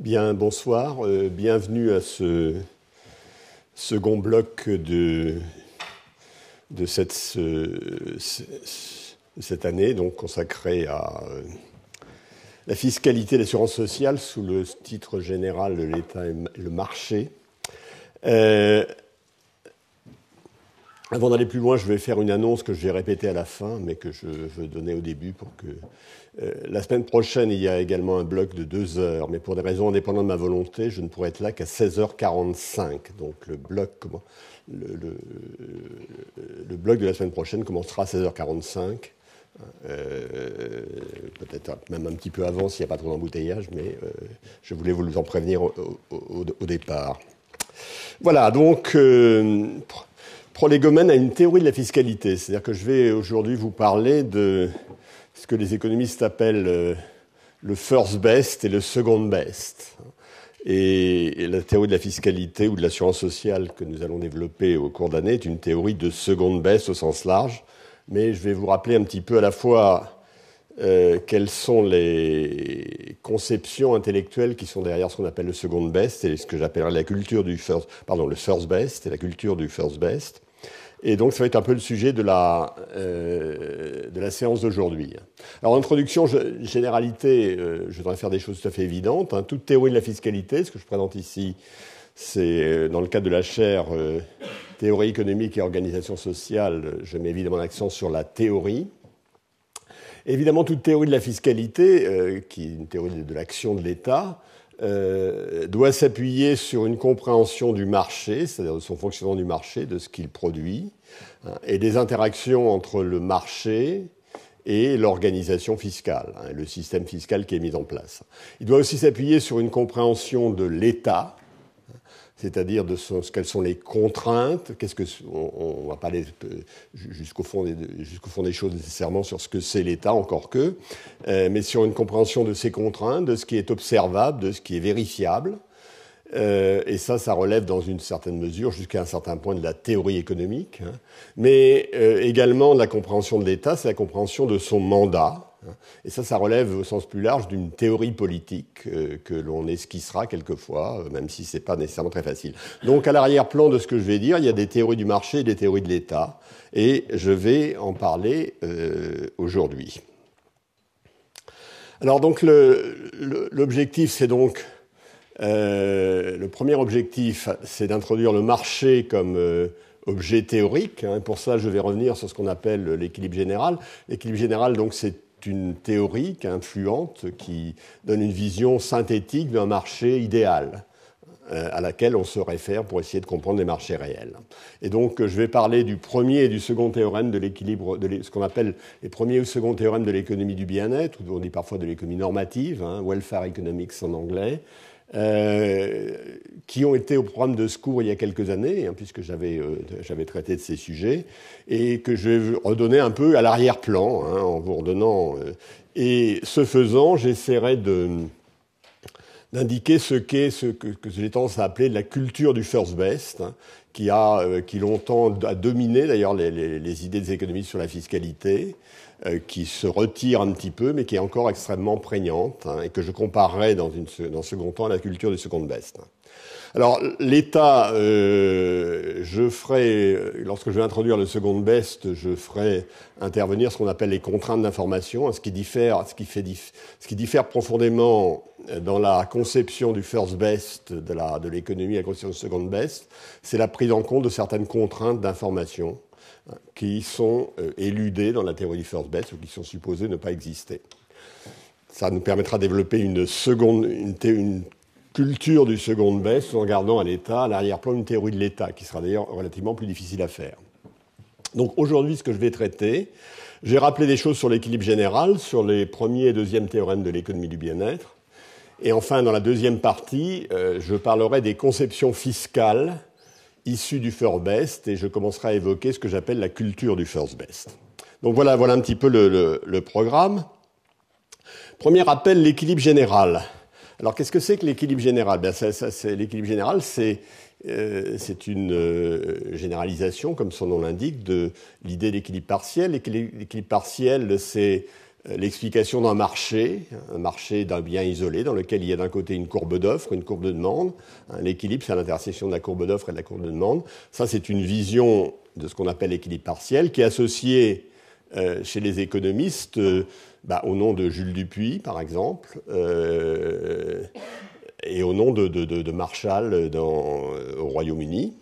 Bien, bonsoir. Euh, bienvenue à ce second bloc de, de cette, cette année, donc consacrée à euh, la fiscalité et l'assurance sociale sous le titre général de l'État et le marché. Euh, avant d'aller plus loin, je vais faire une annonce que j'ai vais à la fin, mais que je veux donner au début pour que... Euh, la semaine prochaine, il y a également un bloc de deux heures, mais pour des raisons indépendantes de ma volonté, je ne pourrai être là qu'à 16h45. Donc le bloc, euh, le, bloc de la semaine prochaine commencera à 16h45. Euh, peut-être même un petit peu avant s'il n'y a pas trop d'embouteillage, mais je voulais vous en prévenir au, départ. Voilà, donc prolégomène à une théorie de la fiscalité. C'est-à-dire que je vais aujourd'hui vous parler de ce que les économistes appellent euh, le first best et le second best. Et la théorie de la fiscalité ou de l'assurance sociale que nous allons développer au cours d'année est une théorie de seconde best au sens large. Mais je vais vous rappeler un petit peu à la fois euh, quelles sont les conceptions intellectuelles qui sont derrière ce qu'on appelle le second best et ce que j'appellerais la culture du first, pardon, le first best et la culture du first best. Et donc, ça va être un peu le sujet de la, euh, de la séance d'aujourd'hui. Alors, introduction, généralité, euh, je voudrais faire des choses tout à fait évidentes. Hein. Toute théorie de la fiscalité, ce que je présente ici, c'est euh, dans le cadre de la chaire théorie économique et organisation sociale, je mets évidemment l'accent sur la théorie. Évidemment, toute théorie de la fiscalité, qui est une théorie de l'action de l'État, euh, doit s'appuyer sur une compréhension du marché, c'est-à-dire de son fonctionnement du marché, de ce qu'il produit, hein, et des interactions entre le marché et l'organisation fiscale, hein, le système fiscal qui est mis en place. Il doit aussi s'appuyer sur une compréhension de l'État, c'est-à-dire de ce, quelles sont les contraintes, qu'est-ce que on, ne va pas aller jusqu'au fond, fond des choses nécessairement sur ce que c'est l'État, encore que, euh, mais sur une compréhension de ces contraintes, de ce qui est observable, de ce qui est vérifiable. Euh, et ça, ça relève dans une certaine mesure, jusqu'à un certain point, de la théorie économique, hein. mais euh, également de la compréhension de l'État, c'est la compréhension de son mandat, Hein. Et ça, ça relève au sens plus large d'une théorie politique euh, que l'on esquissera quelquefois, euh, même si ce n'est pas nécessairement très facile. Donc à l'arrière-plan de ce que je vais dire, il y a des théories du marché et des théories de l'État, et je vais en parler euh, aujourd'hui. Alors donc l'objectif, c'est donc... le premier objectif, c'est d'introduire le marché comme objet théorique. Hein. Pour ça, je vais revenir sur ce qu'on appelle l'équilibre général. L'équilibre général, donc, c'est une théorie influente, qui donne une vision synthétique d'un marché idéal euh, à laquelle on se réfère pour essayer de comprendre les marchés réels. Et donc, je vais parler du premier et du second théorème de l'équilibre, de ce qu'on appelle les premiers ou second théorèmes de l'économie du bien-être, ou on dit parfois de l'économie normative, hein, welfare economics en anglais, euh, qui ont été au programme de secours il y a quelques années, hein, puisque j'avais, euh, j'avais traité de ces sujets, et que je vais redonner un peu à l'arrière-plan, hein, en vous redonnant. Euh, et ce faisant, j'essaierai de, d'indiquer ce qu'est ce que, que j'ai tendance à appeler la culture du first best, hein, qui a qui longtemps a dominé d'ailleurs les, les idées des économistes sur la fiscalité. Euh, qui se retire un petit peu, mais qui est encore extrêmement prégnante, hein, et que je comparerai dans, un second temps à la culture du second best. Alors l'État, euh, je ferai, euh, lorsque je vais introduire le second best, je ferai intervenir ce qu'on appelle les contraintes d'information, hein, ce qui diffère, ce qui fait ce qui diffère profondément dans la conception du first best de l'économie, à la conception du second best, c'est la prise en compte de certaines contraintes d'information qui sont euh, éludés dans la théorie du first best ou qui sont supposés ne pas exister. Ça nous permettra de développer une, seconde, une, culture du second best en gardant à l'état, à l'arrière-plan, une théorie de l'état, qui sera d'ailleurs relativement plus difficile à faire. Donc aujourd'hui, ce que je vais traiter, j'ai rappelé des choses sur l'équilibre général, sur les premiers et deuxièmes théorèmes de l'économie du bien-être. Et enfin, dans la deuxième partie, euh, je parlerai des conceptions fiscales issu du first best et je commencerai à évoquer ce que j'appelle la culture du first best. Donc voilà, voilà un petit peu le, programme. Premier appel, l'équilibre général. Alors qu'est-ce que c'est que l'équilibre général ben, ça, c'est, L'équilibre général, c'est, euh, c'est une euh, généralisation, comme son nom l'indique, de l'idée d'équilibre partiel. l'équilibre partiel, c'est euh, l'explication d'un marché, un marché d'un bien isolé dans lequel il y a d'un côté une courbe d'offre, une courbe de demande. Hein, l'équilibre, c'est à l'intersection de la courbe d'offre et de la courbe de demande. Ça, c'est une vision de ce qu'on appelle l'équilibre partiel qui est associée euh, chez les économistes euh, bah, au nom de Jules Dupuis, par exemple. et au nom de, Marshall dans, au Royaume-Uni.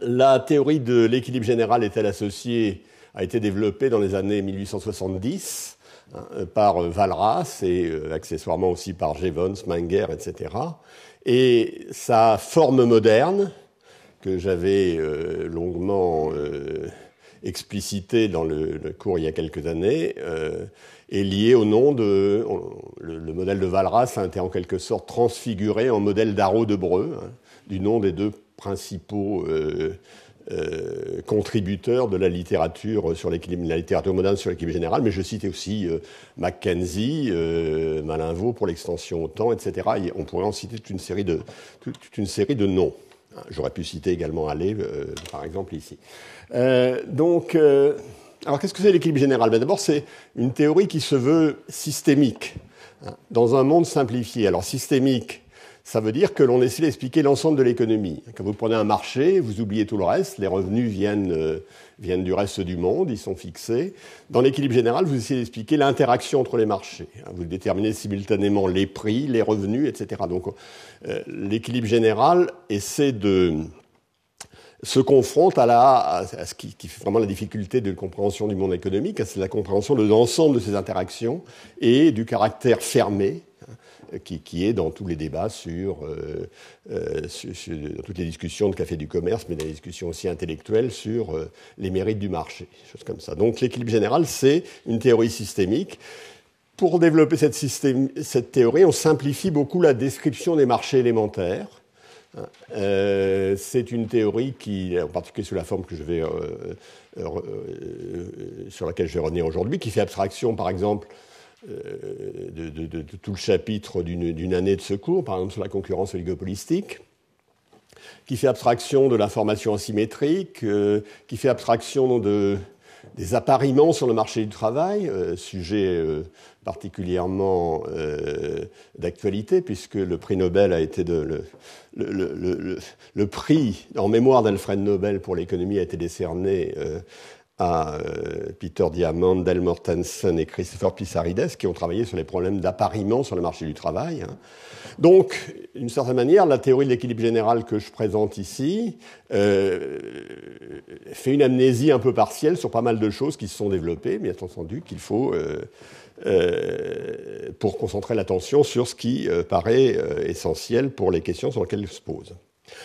La théorie de l'équilibre général est-elle associée a été développée dans les années 1870 Hein, par euh, Valras et euh, accessoirement aussi par Jevons, Menger, etc. Et sa forme moderne, que j'avais euh, longuement explicité dans le, cours il y a quelques années, est liée au nom de... le, modèle de Valras a été en quelque sorte transfiguré en modèle d'Arrow de Breu, hein, du nom des deux principaux euh, contributeur de la littérature sur l'équilibre, moderne sur l'équilibre général, mais je citais aussi McKenzie, euh, Mackenzie, euh, Malinvaux pour l'extension au temps, etc. on pourrait en citer toute une série de, une série de noms. Ah, j'aurais pu citer également Allais, par exemple, ici. donc, alors qu'est-ce que c'est l'équilibre général ben, D'abord, c'est une théorie qui se veut systémique, hein, dans un monde simplifié. Alors, systémique, ça veut dire que l'on essaie d'expliquer l'ensemble de l'économie. Quand vous prenez un marché, vous oubliez tout le reste, les revenus viennent, euh, viennent du reste du monde, ils sont fixés. Dans l'équilibre général, vous essayez d'expliquer l'interaction entre les marchés. Hein, vous déterminez simultanément les prix, les revenus, etc. Donc euh, l'équilibre général essaie de, se confronte à, ce qui, fait vraiment la difficulté de compréhension du monde économique, c'est la compréhension de l'ensemble de ces interactions et du caractère fermé hein, qui, est dans tous les débats sur, euh, euh, dans toutes les discussions de café du commerce, mais dans les discussions aussi intellectuelles sur euh, les mérites du marché, choses comme ça. Donc l'équilibre général, c'est une théorie systémique. Pour développer cette théorie, on simplifie beaucoup la description des marchés élémentaires euh, c'est une théorie qui, en particulier sous la forme que je vais, euh, euh, sur laquelle je vais revenir aujourd'hui, qui fait abstraction, par exemple, de, de, tout le chapitre d'une année de secours, par exemple sur la concurrence oligopolistique, qui fait abstraction de la formation asymétrique, qui fait abstraction de des appariements sur le marché du travail, euh, sujet euh, particulièrement euh, d'actualité, puisque le prix Nobel a été de, le, le prix en mémoire d'Alfred Nobel pour l'économie a été décerné à euh, Peter Diamond, Del Mortensen et Christopher Pissarides, qui ont travaillé sur les problèmes d'appariement sur le marché du travail. Hein. Donc, d'une certaine manière, la théorie de l'équilibre général que je présente ici euh, fait une amnésie un peu partielle sur pas mal de choses qui se sont développées, mais entendu qu'il faut, euh, pour concentrer l'attention sur ce qui paraît essentiel pour les questions sur lesquelles il se pose.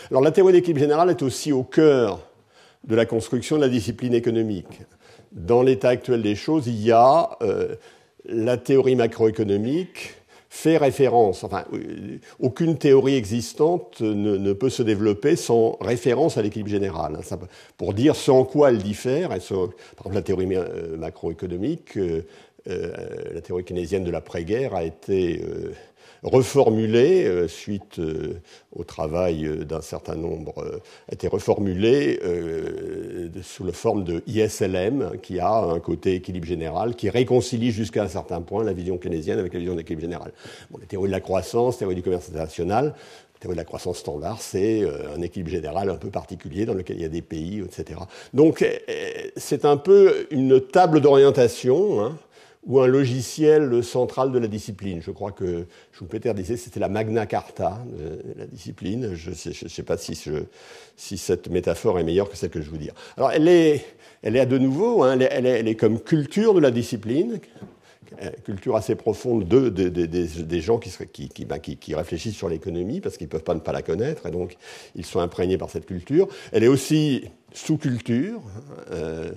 Alors, la théorie de l'équilibre général est aussi au cœur de la construction de la discipline économique. Dans l'état actuel des choses, il y a euh, la théorie macroéconomique fait référence, enfin, euh, aucune théorie existante ne, peut se développer sans référence à l'équilibre général. pour dire ce en quoi elle diffère, par exemple, la théorie euh, macroéconomique, la théorie keynésienne de l'après-guerre a été reformulée euh, suite euh, au travail euh, d'un certain nombre, a été reformulée sous la forme de ISLM, qui a un côté équilibre général, qui réconcilie jusqu'à un certain point la vision keynésienne avec la vision d'équilibre général. Bon, la théorie de la croissance, la théorie du commerce international, de la croissance standard, c'est un équilibre général un peu particulier dans lequel il y a des pays, etc. Donc c'est un peu une table d'orientation hein, ou un logiciel central de la discipline. Je crois que Schumpeter disait que c'était la Magna Carta de euh, la discipline. Je ne sais, pas si, cette métaphore est meilleure que celle que je vous dis. Alors elle est, elle est à de nouveau, hein, elle, est, comme culture de la discipline, euh, culture assez profonde de, des gens ben, qui, qui, réfléchissent sur l'économie parce qu'ils ne peuvent pas ne pas la connaître et donc ils sont imprégnés par cette culture. Elle est aussi sous-culture, hein,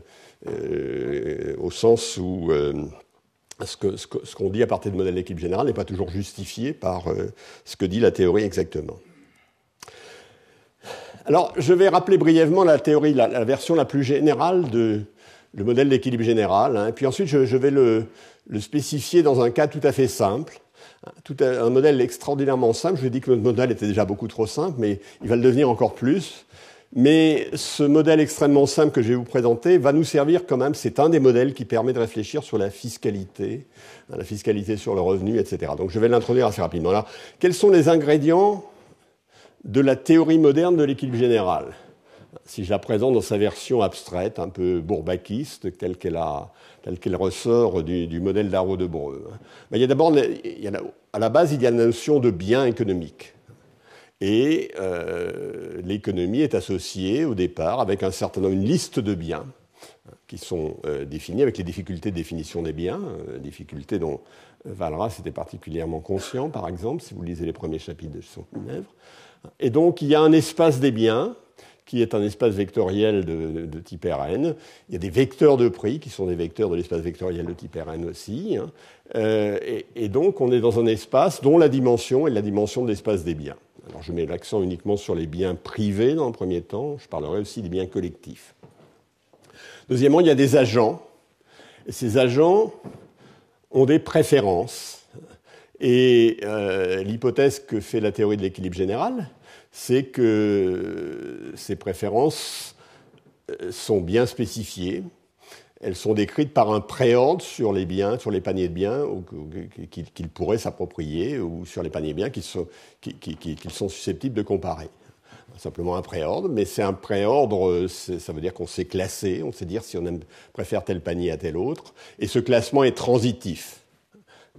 euh, au sens où ce qu'on que, ce dit à partir du modèle d'équilibre général n'est pas toujours justifié par euh, ce que dit la théorie exactement. Alors, je vais rappeler brièvement la théorie, la, version la plus générale de le modèle d'équilibre général. Hein, puis ensuite, je, vais le, spécifier dans un cas tout à fait simple, un modèle extraordinairement simple. Je vous ai dit que notre modèle était déjà beaucoup trop simple, mais il va le devenir encore plus. Mais ce modèle extrêmement simple que je vais vous présenter va nous servir quand même, c'est un des modèles qui permet de réfléchir sur la fiscalité, hein, la fiscalité sur le revenu, etc. Donc je vais l'introduire assez rapidement. Alors, quels sont les ingrédients de la théorie moderne de l'équilibre général Si je la présente dans sa version abstraite, un peu bourbakiste, telle qu'elle, ressort du, modèle d'Arrow de Breu. Hein. Ben, il y a d'abord, à la base, il y a la notion de bien économique. Et euh, l'économie est associée au départ avec certain nombre, une liste de biens hein, qui sont euh, définis avec les difficultés de définition des biens, euh, difficultés dont Valras était particulièrement conscient, par exemple, si vous lisez les premiers chapitres de son œuvre, Et donc il y a un espace des biens qui est un espace vectoriel de, type RN. Il y a des vecteurs de prix qui sont des vecteurs de l'espace vectoriel de type RN aussi. Hein. et, et, donc on est dans un espace dont la dimension est la dimension de l'espace des biens. Alors je mets l'accent uniquement sur les biens privés dans le premier temps, je parlerai aussi des biens collectifs. Deuxièmement, il y a des agents, ces agents ont des préférences. Et euh, l'hypothèse que fait la théorie de l'équilibre général, c'est que euh, ces préférences euh, sont bien spécifiées, elles sont décrites par un préordre sur les biens, sur les paniers de biens qu'ils pourraient s'approprier ou sur les paniers de biens qu'ils sont, sont, susceptibles de comparer. Simplement un préordre, mais c'est un préordre, ça veut dire qu'on s'est classé, on sait dire si on préfère tel panier à tel autre, et ce classement est transitif.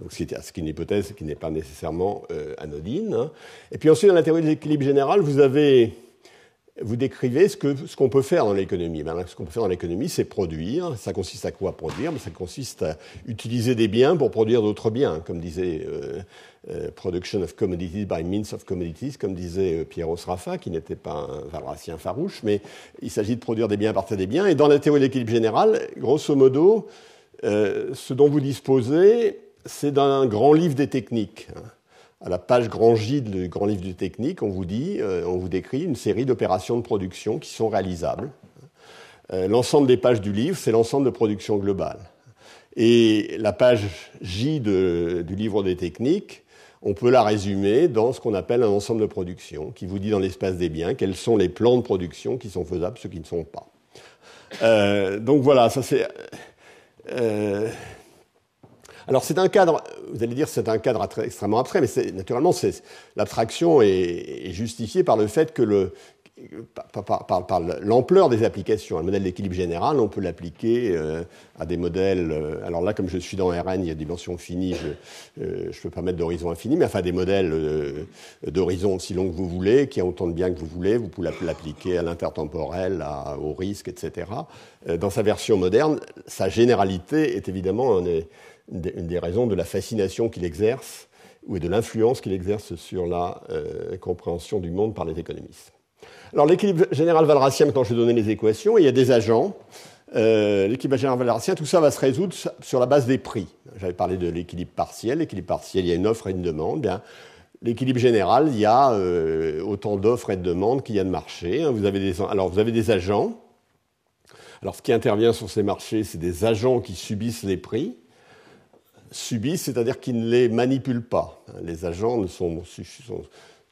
Donc, ce une hypothèse qui n'est pas nécessairement euh, anodine. Hein. Et puis ensuite, dans la théorie de l'équilibre général, vous avez vous décrivez ce qu'on ce qu'on peut faire dans l'économie. Ben, ce qu'on peut faire dans l'économie, c'est produire. Ça consiste à quoi produire ben, Ça consiste à utiliser des biens pour produire d'autres biens, comme disait euh, euh, Production of Commodities by Means of Commodities, comme disait euh, Pierre Piero qui n'était pas un valracien farouche, mais il s'agit de produire des biens à partir des biens. Et dans la théorie de l'équilibre général, grosso modo, ce dont vous disposez, c'est d'un grand livre des techniques. Hein à la page Grand J du Grand Livre du Technique, on vous dit, euh, on vous décrit une série d'opérations de production qui sont réalisables. Euh, l'ensemble des pages du livre, c'est l'ensemble de production globale. Et la page J du livre des techniques, on peut la résumer dans ce qu'on appelle un ensemble de production, qui vous dit dans l'espace des biens quels sont les plans de production qui sont faisables, ceux qui ne sont pas. Euh, donc voilà, ça c'est. Alors c'est un cadre, vous allez dire c'est un cadre extrêmement abstrait, mais naturellement l'abstraction est, est, justifiée par le fait que le par, par, par, l'ampleur des applications. Un modèle d'équilibre général, on peut l'appliquer euh, à des modèles. Euh, alors là, comme je suis dans RN, il y a dimension finie, je ne euh, peux pas mettre d'horizon infini, mais enfin des modèles d'horizon si long que vous voulez, qui a autant de bien que vous voulez. Vous pouvez l'appliquer à l'intertemporel, au risque, etc. dans sa version moderne, sa généralité est évidemment un, une des raisons de la fascination qu'il exerce ou de l'influence qu'il exerce sur la euh, compréhension du monde par les économistes. Alors l'équilibre général valracien, maintenant je vais donner les équations, il y a des agents. Euh, l'équilibre général valracien, tout ça va se résoudre sur la base des prix. J'avais parlé de l'équilibre partiel. L'équilibre partiel, il y a une offre et une demande. Bien, hein. l'équilibre général, il y a euh, autant d'offres et de demandes qu'il y a de marchés. Hein. Vous avez alors vous avez des agents. Alors ce qui intervient sur ces marchés, c'est des agents qui subissent les prix c'est-à-dire qu'ils ne les manipulent pas. Les agents sont, sont,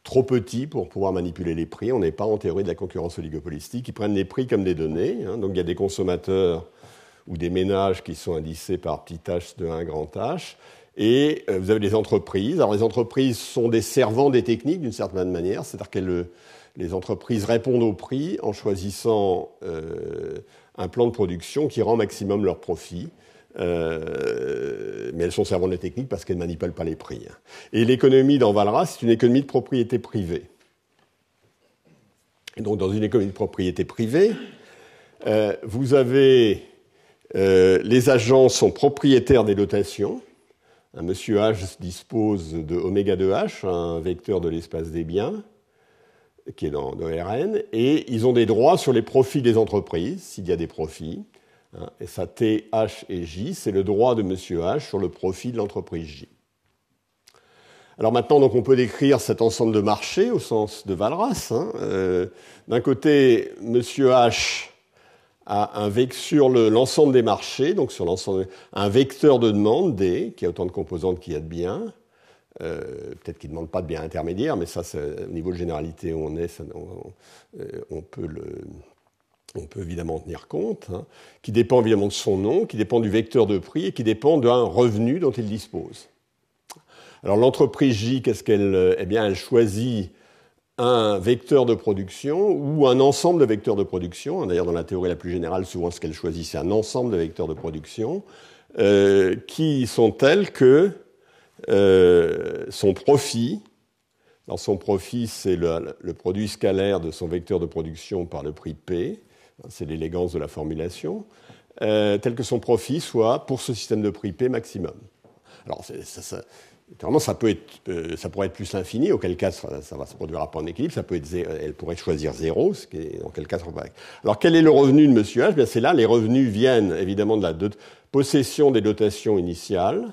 trop petits pour pouvoir manipuler les prix. On n'est pas en théorie de la concurrence oligopolistique. Ils prennent les prix comme des données. Hein. Donc il y a des consommateurs ou des ménages qui sont indicés par petit h de 1 grand h. Et euh, vous avez les entreprises. Alors les entreprises sont des servants des techniques d'une certaine manière, c'est-à-dire que euh, les entreprises répondent au prix en choisissant euh, un plan de production qui rend maximum leur profit. Euh, mais elles sont servantes de la technique parce qu'elles ne manipulent pas les prix. Et l'économie dans Valras, c'est une économie de propriété privée. donc, dans une économie de propriété privée, euh, vous avez euh, les agents sont propriétaires des dotations. Un monsieur H dispose de oméga 2H, un vecteur de l'espace des biens, qui est dans, dans RN, et ils ont des droits sur les profits des entreprises, s'il y a des profits. Hein, et ça, T, H et J, c'est le droit de M. H sur le profit de l'entreprise J. Alors maintenant, donc, on peut décrire cet ensemble de marchés au sens de Valras. Hein. Euh, d'un côté, M. H a un sur l'ensemble des marchés, donc sur l'ensemble, un vecteur de demande D, qui a autant de composantes qu'il y a de biens. Euh, peut-être qu'il ne demande pas de biens intermédiaires, mais ça, au niveau de généralité où on est, euh, on, peut le, on peut évidemment tenir compte, hein, qui dépend évidemment de son nom, qui dépend du vecteur de prix et qui dépend d'un revenu dont il dispose. Alors l'entreprise J, qu'est-ce qu'elle euh, Eh bien, elle choisit un vecteur de production ou un ensemble de vecteurs de production. Hein, d'ailleurs, dans la théorie la plus générale, souvent ce qu'elle choisit, c'est un ensemble de vecteurs de production euh, qui sont tels que euh, son profit, dans son profit, c'est le, produit scalaire de son vecteur de production par le prix P, c'est l'élégance de la formulation, euh, tel que son profit soit pour ce système de prix P maximum. Alors, ça, ça, peut être, euh, pourrait être plus l'infini, auquel cas ça, ne va se produira pas en équilibre. elle pourrait choisir zéro, ce qui est, dans quel cas ça Alors, quel est le revenu de Monsieur H eh c'est là, les revenus viennent évidemment de la possession des dotations initiales,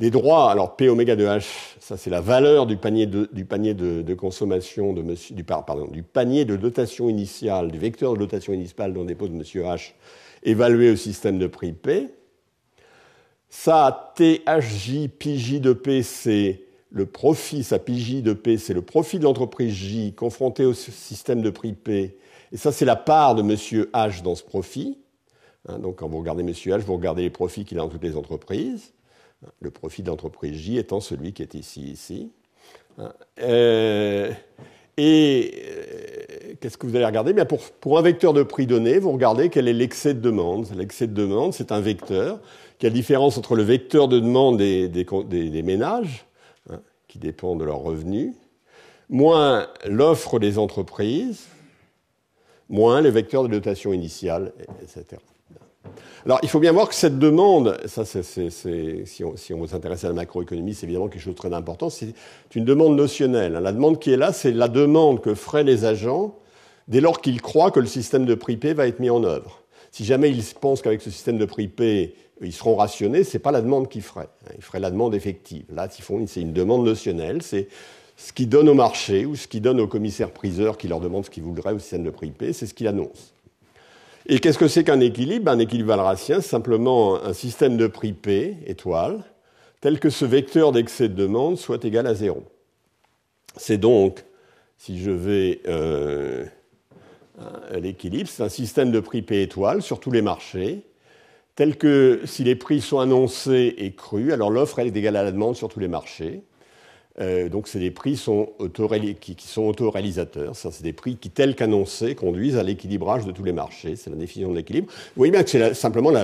des droits, alors P oméga de H, ça c'est la valeur du panier de, du panier de, consommation de monsieur, du, pardon, du panier de dotation initiale, du vecteur de dotation initiale dont dépose monsieur H, évalué au système de prix P. Ça, THJ, PJ de P, c'est le profit, Ça, PJ de P, c'est le profit de l'entreprise J confronté au système de prix P. Et ça, c'est la part de monsieur H dans ce profit. Hein, donc quand vous regardez monsieur H, vous regardez les profits qu'il a dans toutes les entreprises le profit d'entreprise J étant celui qui est ici, ici. Hein. Euh, et euh, qu'est-ce que vous allez regarder pour, un vecteur de prix donné, vous regardez quel est l'excès de demande. L'excès de demande, c'est un vecteur. Quelle différence entre le vecteur de demande des, ménages, hein, qui dépend de leurs revenus, moins l'offre des entreprises, moins le vecteur de dotation initiale, etc. Alors, il faut bien voir que cette demande, si on, veut s'intéresser à la macroéconomie, c'est évidemment quelque chose de très important. C'est une demande notionnelle. Hein. La demande qui est là, c'est la demande que feraient les agents dès lors qu'ils croient que le système de prix P va être mis en œuvre. Si jamais ils pensent qu'avec ce système de prix P, ils seront rationnés, ce n'est pas la demande qu'ils feraient. Hein. Ils feraient la demande effective. Là, c'est une demande notionnelle. C'est ce qu'ils donnent au marché ou ce qu'ils donnent aux commissaires-priseurs qui leur demande ce qu'ils voudraient au système de prix P. C'est ce qu'ils annoncent. Et qu'est-ce que c'est qu'un équilibre Un équilibre valracien, c'est simplement un système de prix P, étoile, tel que ce vecteur d'excès de demande soit égal à zéro. C'est donc, si je vais euh, à l'équilibre, c'est un système de prix P étoile sur tous les marchés, tel que si les prix sont annoncés et crus, alors l'offre est égale à la demande sur tous les marchés. Euh, donc, c'est des prix sont qui, qui, sont autoréalisateurs. Ça, c'est des prix qui, tels qu'annoncés, conduisent à l'équilibrage de tous les marchés. C'est la définition de l'équilibre. Vous voyez bien que c'est simplement la,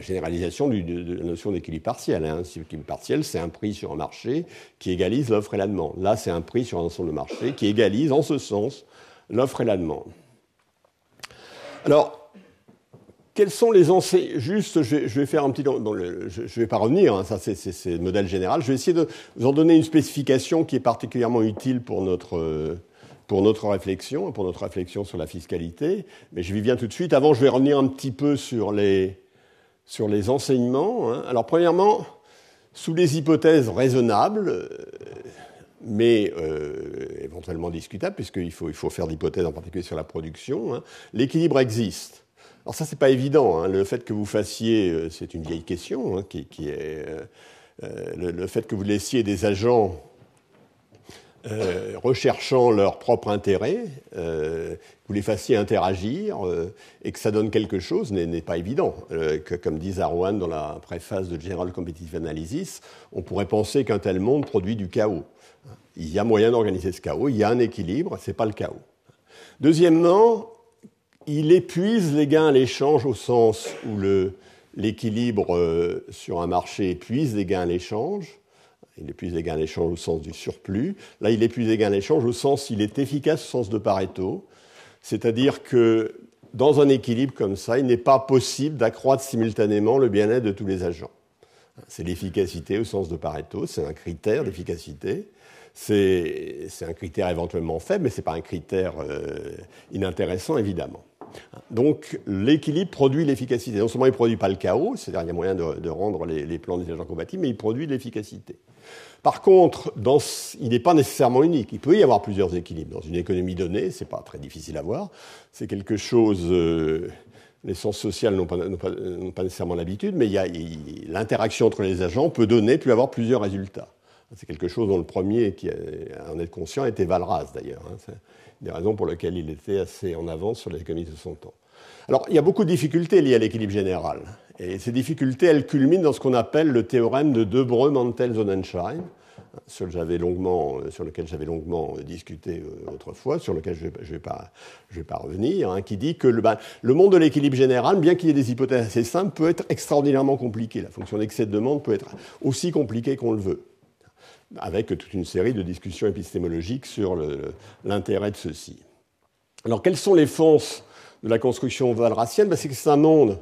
généralisation du, de, la notion d'équilibre partiel. Hein. L'équilibre partiel, c'est un prix sur un marché qui égalise l'offre et la demande. Là, c'est un prix sur un ensemble de marchés qui égalise, en ce sens, l'offre et la demande. Alors, quels sont les enseignements Juste, je vais, vais, faire un petit. je, ne vais pas revenir. Hein, ça, c'est le modèle général. Je vais essayer de vous en donner une spécification qui est particulièrement utile pour notre pour notre réflexion, pour notre réflexion sur la fiscalité. Mais je viens tout de suite. Avant, je vais revenir un petit peu sur les sur les enseignements. Hein. Alors, premièrement, sous les hypothèses raisonnables. mais euh, éventuellement discutables, puisqu'il faut, il faut faire d'hypothèses en particulier sur la production, hein, l'équilibre existe. Alors ça, n'est pas évident. Hein. Le fait que vous fassiez, euh, c'est une vieille question, hein, qui, est euh, euh, le, fait que vous laissiez des agents recherchant leur propre intérêt, vous les fassiez interagir et que ça donne quelque chose n'est pas évident. que, comme dit Zarouane dans la préface de General Competitive Analysis, on pourrait penser qu'un tel monde produit du chaos. Il y a moyen d'organiser ce chaos, il y a un équilibre, Ce n'est pas le chaos. Deuxièmement, il épuise les gains à l'échange au sens où l'équilibre euh, sur un marché épuise les gains à l'échange. Il épuise les gains à l'échange au sens du surplus. Là, il épuise les gains à l'échange au sens, il est efficace au sens de Pareto. C'est-à-dire que dans un équilibre comme ça, il n'est pas possible d'accroître simultanément le bien-être de tous les agents. C'est l'efficacité au sens de Pareto, c'est un critère d'efficacité. C'est un critère éventuellement faible, mais ce n'est pas un critère euh, inintéressant, évidemment. Donc l'équilibre produit l'efficacité. Non seulement il ne produit pas le chaos, c'est-à-dire il y a moyen de, rendre les, plans des agents compatibles, mais il produit l'efficacité. Par contre, il n'est pas nécessairement unique. Il peut y avoir plusieurs équilibres. Dans une économie donnée, ce n'est pas très difficile à voir. C'est quelque chose... Euh, les sciences sociales n'ont pas, nécessairement l'habitude, mais l'interaction entre les agents peut donner, puis avoir plusieurs résultats. C'est quelque chose dont le premier qui à en être conscient était Valras d'ailleurs. Hein des raisons pour lesquelles il était assez en avance sur les économies de son temps. Alors, il y a beaucoup de difficultés liées à l'équilibre général. Et ces difficultés, elles culminent dans ce qu'on appelle le théorème de Debreu, Mantel, zonenschein sur lequel, j'avais longuement, discuté euh, autrefois, sur lequel je ne vais, pas, revenir, hein, qui dit que le, ben, le monde de l'équilibre général, bien qu'il y ait des hypothèses assez simples, peut être extraordinairement compliqué. La fonction d'excès de demande peut être aussi compliquée qu'on le veut avec toute une série de discussions épistémologiques sur l'intérêt de ceci. Alors, quelles sont les fonces de la construction valracienne C'est que c'est un monde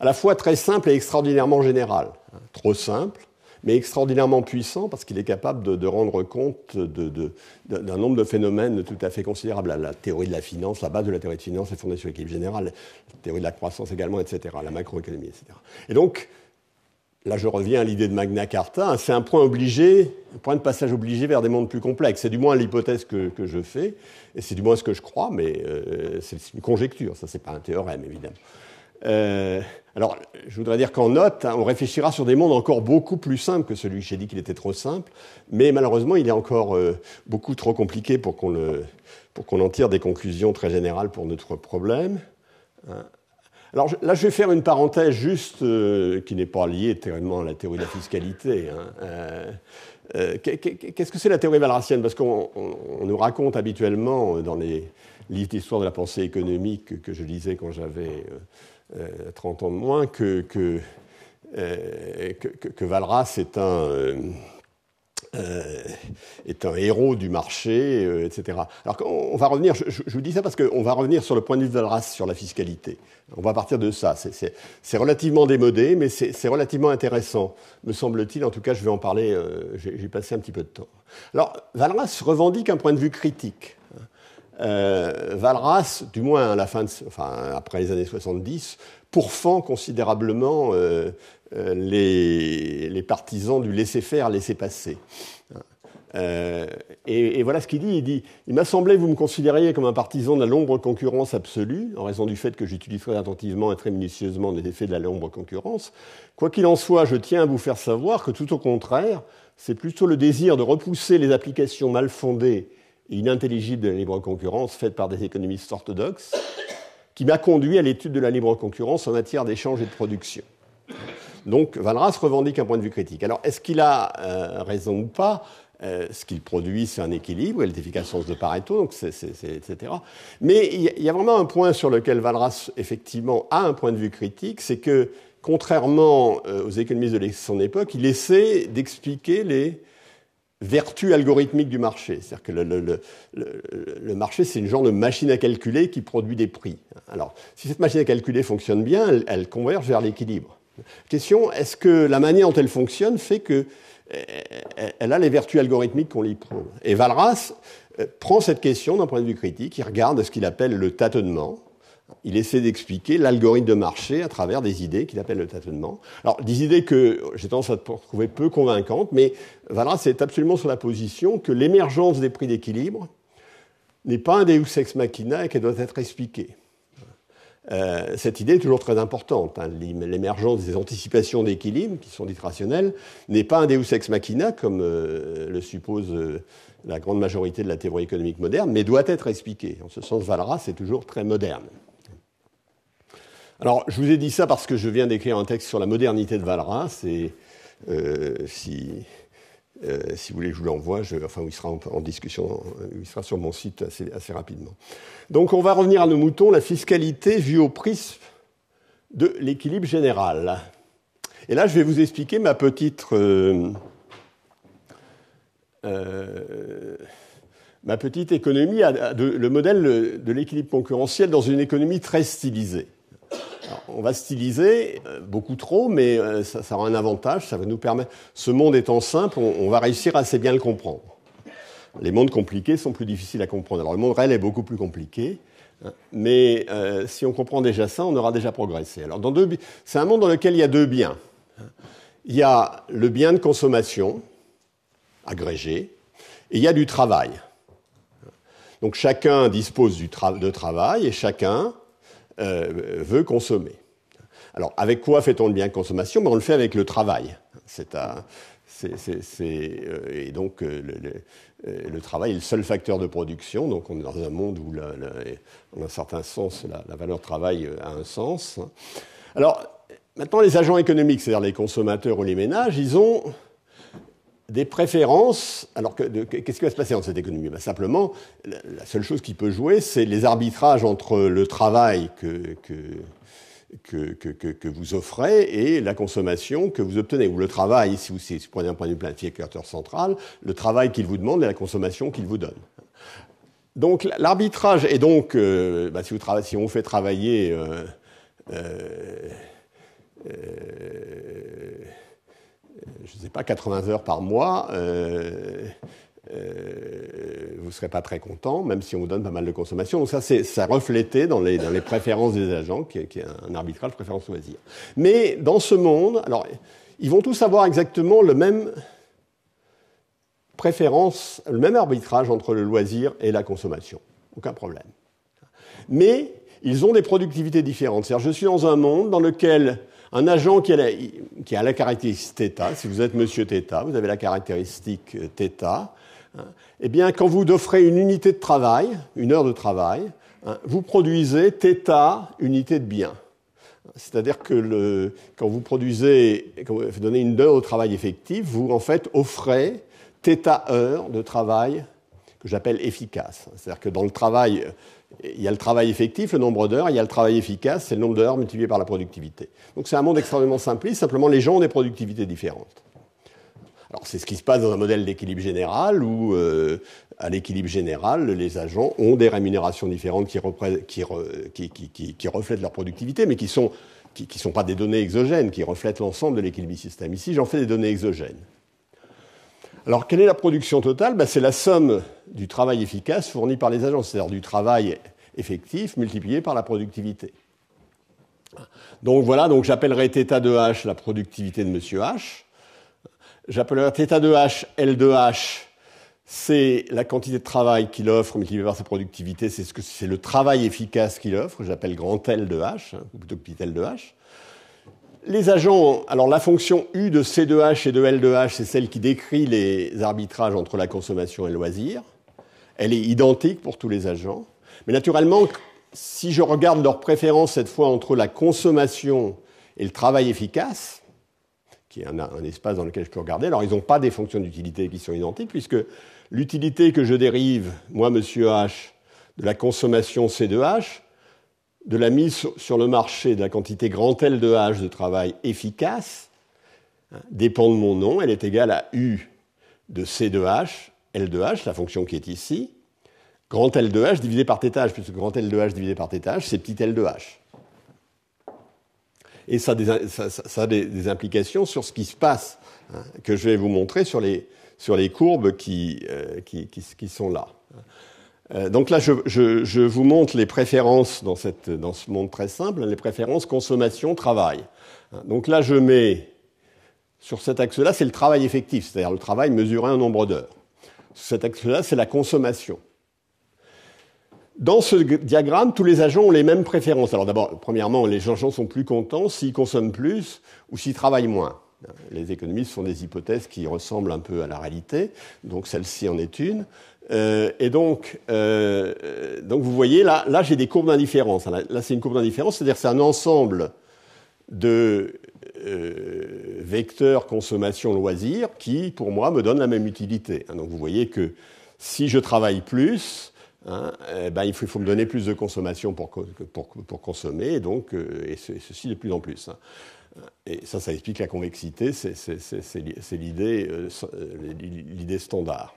à la fois très simple et extraordinairement général. Trop simple, mais extraordinairement puissant parce qu'il est capable de, rendre compte d'un nombre de phénomènes tout à fait considérables. La, théorie de la finance, la base de la théorie de finance est fondée sur l'équilibre général, la théorie de la croissance également, etc., la macroéconomie, etc. Et donc, là je reviens à l'idée de Magna Carta, c'est un point obligé, un point de passage obligé vers des mondes plus complexes. C'est du moins l'hypothèse que, je fais, et c'est du moins ce que je crois, mais euh, c'est une conjecture, ça c'est pas un théorème évidemment. Euh, alors, je voudrais dire qu'en note, hein, on réfléchira sur des mondes encore beaucoup plus simples que celui que j'ai dit qu'il était trop simple, mais malheureusement, il est encore euh, beaucoup trop compliqué pour qu'on qu'on en tire des conclusions très générales pour notre problème. Hein. Alors là, je vais faire une parenthèse juste euh, qui n'est pas liée tellement à la théorie de la fiscalité. Hein. Euh, euh, qu'est-ce que c'est la théorie valracienne Parce qu'on nous raconte habituellement dans les livres d'histoire de la pensée économique que je lisais quand j'avais 30 ans de moins que, que, que Valras est un euh, est un héros du marché, euh, etc. Alors on, va revenir, je, vous dis ça parce qu'on va revenir sur le point de vue de Valras sur la fiscalité. On va partir de ça. C'est relativement démodé, mais c'est relativement intéressant, me semble-t-il. En tout cas, je vais en parler, euh, j'ai passé un petit peu de temps. Alors Valras revendique un point de vue critique. Valras, du moins à la fin après les années 70, pourfend considérablement euh, les, partisans du laisser-faire, laisser-passer. Euh, et, voilà ce qu'il dit. Il dit Il m'a semblé vous me considériez comme un partisan de la lombre concurrence absolue, en raison du fait que j'utilise très attentivement et très minutieusement les effets de la lombre concurrence. Quoi qu'il en soit, je tiens à vous faire savoir que tout au contraire, c'est plutôt le désir de repousser les applications mal fondées et inintelligibles de la libre concurrence faites par des économistes orthodoxes qui m'a conduit à l'étude de la libre concurrence en matière d'échange et de production. Donc Valras revendique un point de vue critique. Alors est-ce qu'il a euh, raison ou pas euh, ce qu'il produit, c'est un équilibre et de Pareto, donc c'est, c'est, c'est, etc. Mais il y, a vraiment un point sur lequel Valras, effectivement, a un point de vue critique, c'est que, contrairement euh, aux économistes de son époque, il essaie d'expliquer les vertus algorithmiques du marché. C'est-à-dire que le, marché, c'est une genre de machine à calculer qui produit des prix. Alors, si cette machine à calculer fonctionne bien, elle converge vers l'équilibre. Question, est-ce que la manière dont elle fonctionne fait qu'elle euh, euh, a les vertus algorithmiques qu'on lui prouve? Et Valras euh, prend cette question d'un point de vue critique, il regarde ce qu'il appelle le tâtonnement, il essaie d'expliquer l'algorithme de marché à travers des idées qu'il appelle le tâtonnement. Alors, des idées que j'ai tendance à trouver peu convaincantes, mais Valras est absolument sur la position que l'émergence des prix d'équilibre n'est pas un deus ex machina et qu'elle doit être expliquée. Euh, cette idée est toujours très importante. Hein. L'émergence des anticipations d'équilibre, qui sont dites rationnelles, n'est pas un deus ex machina, comme euh, le suppose euh, la grande majorité de la théorie économique moderne, mais doit être expliquée. En ce sens, Valras est toujours très moderne. Alors, je vous ai dit ça parce que je viens d'écrire un texte sur la modernité de Valras, et si euh, si vous voulez, je vous l'envoie. Enfin, il sera en, discussion, euh, il sera sur mon site assez, rapidement. Donc, on va revenir à nos moutons. La fiscalité vue au prisme de l'équilibre général. Et là, je vais vous expliquer ma petite euh, ma petite économie, le modèle de l'équilibre concurrentiel dans une économie très stylisée on va styliser euh, beaucoup trop, mais euh, ça, aura un avantage, ça va nous permettre. Ce monde étant simple, on, va réussir assez bien le comprendre. Les mondes compliqués sont plus difficiles à comprendre. Alors le monde réel est beaucoup plus compliqué, hein, mais euh, si on comprend déjà ça, on aura déjà progressé. Alors dans deux, c'est un monde dans lequel il y a deux biens. Hein. Il y a le bien de consommation agrégé, et il y a du travail. Hein. Donc chacun dispose de travail et chacun euh, veut consommer. Alors, avec quoi fait-on le bien consommation ben, On le fait avec le travail. C'est euh, et donc euh, le, travail est le seul facteur de production. Donc on est dans un monde où, la, un certain sens, la, la, valeur travail a un sens. Alors maintenant, les agents économiques, c'est-à-dire les consommateurs ou les ménages, ils ont des préférences. Alors, qu'est-ce qui va se passer dans cette économie ben, Simplement, la, seule chose qui peut jouer, c'est les arbitrages entre le travail que, que vous offrez et la consommation que vous obtenez. Ou le travail, si vous, prenez un point de vue planificateur central, le travail qu'il vous demande et la consommation qu'il vous donne. Donc l'arbitrage est donc, euh, ben, si, on fait travailler... Euh, euh, je ne sais pas, 80 heures par mois, euh, euh, vous ne serez pas très content, même si on vous donne pas mal de consommation. Donc ça, c'est ça reflétait dans les, dans les préférences des agents, qui, qui est un arbitrage préférence-loisir. Mais dans ce monde, alors, ils vont tous avoir exactement le même préférence, le même arbitrage entre le loisir et la consommation. Aucun problème. Mais ils ont des productivités différentes. cest je suis dans un monde dans lequel un agent qui a, la, caractéristique θ, si vous êtes monsieur θ, vous avez la caractéristique θ, hein, eh bien, quand vous offrez une unité de travail, une heure de travail, hein, vous produisez θ unité de bien. C'est-à-dire que quand vous produisez, vous donnez une heure de travail effectif, vous en fait offrez θ heure de travail que j'appelle efficace. C'est-à-dire que dans le travail il y a le travail effectif, le nombre d'heures, il y a le travail efficace, c'est le nombre d'heures multiplié par la productivité. Donc c'est un monde extrêmement simpliste, simplement les gens ont des productivités différentes. Alors c'est ce qui se passe dans un modèle d'équilibre général où, euh, à l'équilibre général, les agents ont des rémunérations différentes qui, reflètent leur productivité, mais qui ne sont, pas des données exogènes, qui reflètent l'ensemble de l'équilibre du système. Ici, j'en fais des données exogènes. Alors quelle est la production totale ben, C'est la somme du travail efficace fourni par les agences, c'est-à-dire du travail effectif multiplié par la productivité. Donc voilà, donc j'appellerai θ de h la productivité de monsieur h. J'appellerai θ de h L de h, c'est la quantité de travail qu'il offre multiplié par sa productivité, c'est ce que c'est le travail efficace qu'il offre, j'appelle grand L de h ou hein, plutôt petit L de h. Les agents, alors la fonction U de C de H et de L de H, c'est celle qui décrit les arbitrages entre la consommation et le loisir. Elle est identique pour tous les agents. Mais naturellement, si je regarde leur préférence, cette fois entre la consommation et le travail efficace, qui est un, espace dans lequel je peux regarder, alors ils n'ont pas des fonctions d'utilité qui sont identiques, puisque l'utilité que je dérive, moi, monsieur H, de la consommation C2H, de la mise sur le marché de la quantité grand L de H de travail efficace, hein, dépend de mon nom, elle est égale à U de C2H L de h, la fonction qui est ici, grand L de h divisé par θ puisque grand L de h divisé par θ, c'est petit L de h. Et ça a, des, implications sur ce qui se passe, hein, que je vais vous montrer sur les, sur les courbes qui, euh, qui, sont là. Euh, donc là, je, vous montre les préférences dans, cette, dans ce monde très simple, les préférences consommation-travail. Hein, donc là, je mets sur cet axe-là, c'est le travail effectif, c'est-à-dire le travail mesuré en nombre d'heures. Cet axe-là, c'est la consommation. Dans ce diagramme, tous les agents ont les mêmes préférences. Alors d'abord, premièrement, les gens sont plus contents s'ils consomment plus ou s'ils travaillent moins. Les économistes font des hypothèses qui ressemblent un peu à la réalité, donc celle-ci en est une. Euh, et donc, euh, donc vous voyez, là, là j'ai des courbes d'indifférence. Là, c'est une courbe d'indifférence, c'est-à-dire c'est un ensemble de euh, vecteur consommation loisir qui, pour moi, me donne la même utilité. Hein. Donc vous voyez que si je travaille plus, hein, eh ben, il, faut, me donner plus de consommation pour, pour, consommer, euh, et, donc, et, ceci de plus en plus. Hein. Et ça, ça explique la convexité, c'est l'idée l'idée standard.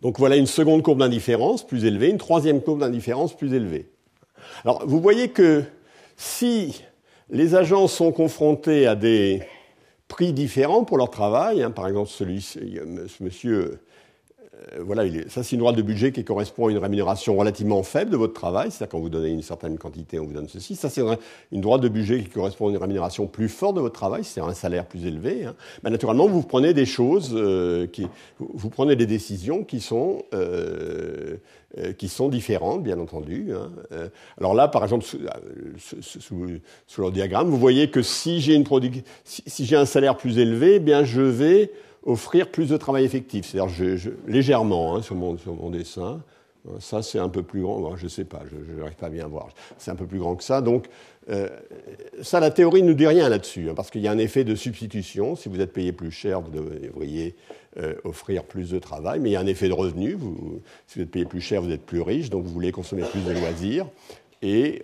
Donc voilà une seconde courbe d'indifférence plus élevée, une troisième courbe d'indifférence plus élevée. Alors vous voyez que si les agents sont confrontés à des prix différents pour leur travail. Hein. Par exemple, celui, euh, monsieur euh, voilà, ça c'est une droite de budget qui correspond à une rémunération relativement faible de votre travail, c'est-à-dire quand vous donnez une certaine quantité, on vous donne ceci. Ça c'est une droite de budget qui correspond à une rémunération plus forte de votre travail, c'est-à-dire un salaire plus élevé. Hein. Bah, naturellement, vous prenez des choses, euh, qui, vous prenez des décisions qui sont euh, qui sont différentes, bien entendu. Hein. Alors là, par exemple, sous, sous, diagramme, vous voyez que si j'ai un salaire plus élevé, eh bien je vais offrir plus de travail effectif. C'est-à-dire, légèrement hein, sur, mon, dessin. Euh, ça, c'est un peu plus grand. Je ne sais pas, je n'arrive pas à bien voir. C'est un peu plus grand que ça. Donc, euh, ça, la théorie ne nous dit rien là-dessus, hein, parce qu'il y a un effet de substitution. Si vous êtes payé plus cher, vous devriez euh, offrir plus de travail. Mais il y a un effet de revenu. si vous êtes payé plus cher, vous êtes plus riche, donc vous voulez consommer plus de loisirs. Et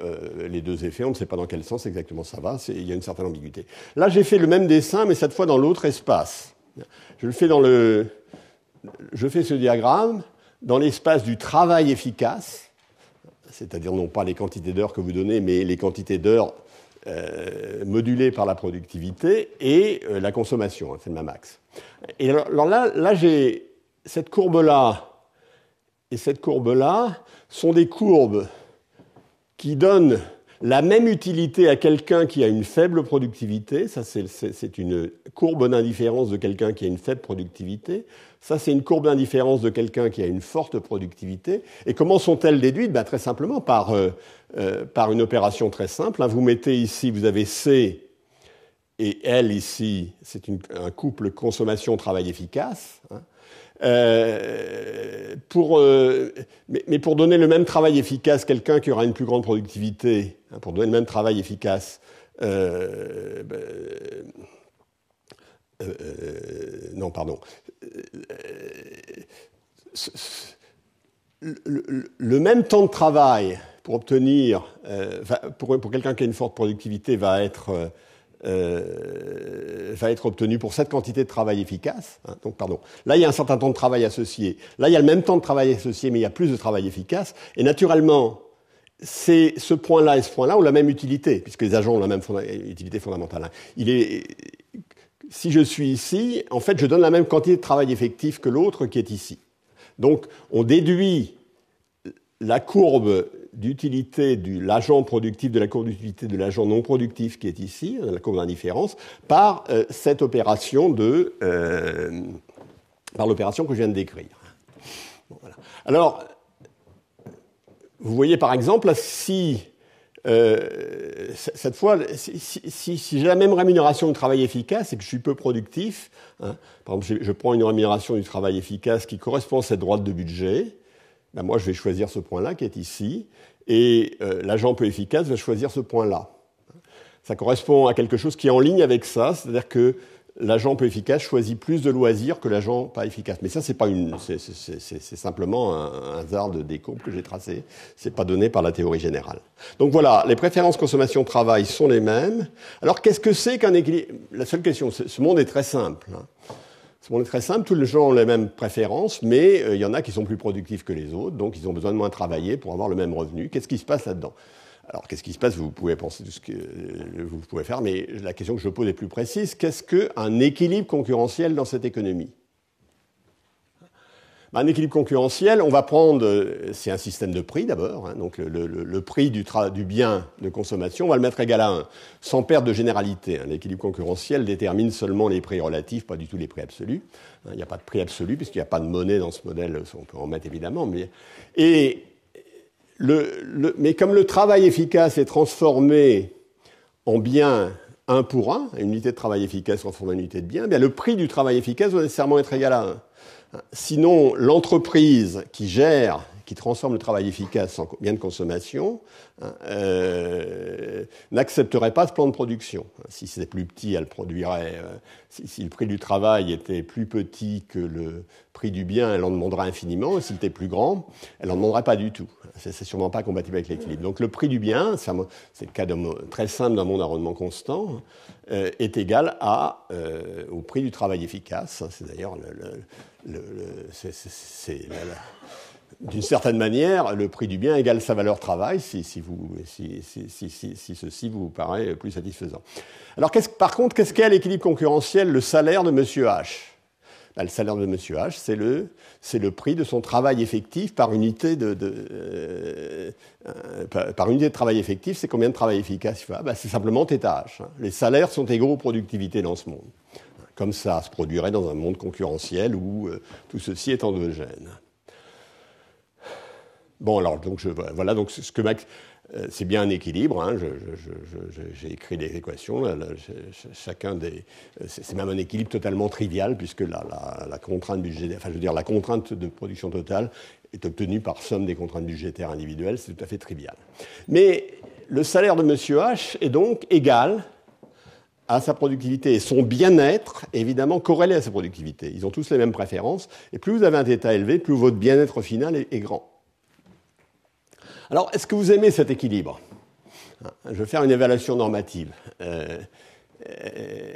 les deux effets, on ne sait pas dans quel sens exactement ça va. Il y a une certaine ambiguïté. Là, j'ai fait le même dessin, mais cette fois dans l'autre espace. Je le fais dans Je fais ce diagramme dans l'espace du travail efficace, c'est-à-dire non pas les quantités d'heures que vous donnez, mais les quantités d'heures euh, modulées par la productivité et euh, la consommation, hein, c'est le max. Et alors, là j'ai cette courbe-là et cette courbe-là sont des courbes qui donnent la même utilité à quelqu'un qui a une faible productivité, ça c'est une courbe d'indifférence de quelqu'un qui a une faible productivité, ça c'est une courbe d'indifférence de quelqu'un qui a une forte productivité, et comment sont-elles déduites bah, Très simplement par, euh, euh, par une opération très simple. Hein. Vous mettez ici, vous avez C et L ici, c'est un couple consommation-travail efficace. Hein. Euh, pour, euh, mais, pour donner le même travail efficace, quelqu'un qui aura une plus grande productivité, hein, pour donner le même travail efficace, euh, ben, non, pardon. Le, le, même temps de travail pour obtenir, pour, pour quelqu'un qui a une forte productivité, va être euh, va être obtenu pour cette quantité de travail efficace. Hein, donc, pardon. Là, il y a un certain temps de travail associé. Là, il y a le même temps de travail associé, mais il y a plus de travail efficace. Et naturellement, c'est ce point-là et ce point-là ont la même utilité, puisque les agents ont la même utilité fondamentale. Hein. Il est, si je suis ici, en fait, je donne la même quantité de travail effectif que l'autre qui est ici. Donc, on déduit la courbe d'utilité de l'agent productif, de la courbe d'utilité de l'agent non productif qui est ici, hein, la courbe d'indifférence, par euh, cette opération de, euh, par l'opération que je viens de décrire. Alors, vous voyez par exemple si euh, cette fois, si, j'ai la même rémunération du travail efficace et que je suis peu productif, hein. par exemple, je, je prends une rémunération du travail efficace qui correspond à cette droite de budget, ben moi je vais choisir ce point-là qui est ici, et euh, l'agent peu efficace va choisir ce point-là. Ça correspond à quelque chose qui est en ligne avec ça, c'est-à-dire que l'agent peu efficace choisit plus de loisirs que l'agent pas efficace. Mais ça, c'est pas une, c'est simplement un, hasard de découpe que j'ai tracé. C'est pas donné par la théorie générale. Donc voilà, les préférences consommation-travail sont les mêmes. Alors qu'est-ce que c'est qu'un équilibre La seule question, ce monde est très simple. Hein. C'est très simple, tous les gens ont les mêmes préférences, mais euh, il y en a qui sont plus productifs que les autres, donc ils ont besoin de moins travailler pour avoir le même revenu. Qu'est-ce qui se passe là-dedans Alors, qu'est-ce qui se passe Vous pouvez penser ce que euh, vous pouvez faire, mais la question que je pose est plus précise. Qu'est-ce qu'un équilibre concurrentiel dans cette économie un équilibre concurrentiel, on va prendre, c'est un système de prix d'abord, hein. donc le, prix du, bien de consommation, on va le mettre égal à 1, sans perte de généralité. Hein. L'équilibre concurrentiel détermine seulement les prix relatifs, pas du tout les prix absolus. Hein. Il n'y a pas de prix absolu, puisqu'il n'y a pas de monnaie dans ce modèle, on peut en mettre évidemment. Mais... Et mais comme le travail efficace est transformé en bien un pour un, une unité de travail efficace transformée en unité de bien, eh bien le prix du travail efficace doit nécessairement être égal à 1. Sinon, l'entreprise qui gère, qui transforme le travail efficace en bien de consommation, hein, euh, n'accepterait pas ce plan de production. Si c'était plus petit, elle produirait. Euh, si, le prix du travail était plus petit que le prix du bien, elle en demanderait infiniment. Et s'il était plus grand, elle n'en demanderait pas du tout. C'est, sûrement pas compatible avec l'équilibre. Donc le prix du bien, c'est, le cas très simple d'un monde à rendement constant, euh, est égal à, au prix du travail efficace. C'est d'ailleurs le, d'une certaine manière, le prix du bien égale sa valeur travail, si, si, vous, ceci vous paraît plus satisfaisant. Alors, par contre, qu'est-ce qu'est l'équilibre concurrentiel, le salaire de M. H ben, le salaire de M. H, c'est le, le, prix de son travail effectif par unité de, euh, euh, par, unité de travail effectif. C'est combien de travail efficace ben, C'est simplement θH. Hein. Les salaires sont égaux aux productivités dans ce monde comme ça se produirait dans un monde concurrentiel où euh, tout ceci est endogène. Bon, alors, donc, voilà donc ce que Max. Euh, c'est bien un équilibre. Hein, j'ai écrit des équations. chacun des, c'est même un équilibre totalement trivial puisque la, contrainte enfin, je veux dire, la contrainte de production totale est obtenue par somme des contraintes budgétaires individuelles. C'est tout à fait trivial. Mais le salaire de Monsieur H est donc égal à sa productivité et son bien-être, évidemment, corrélé à sa productivité. Ils ont tous les mêmes préférences. Et plus vous avez un état élevé, plus votre bien-être final est, grand. Alors, est-ce que vous aimez cet équilibre Je vais faire une évaluation normative. Euh, euh,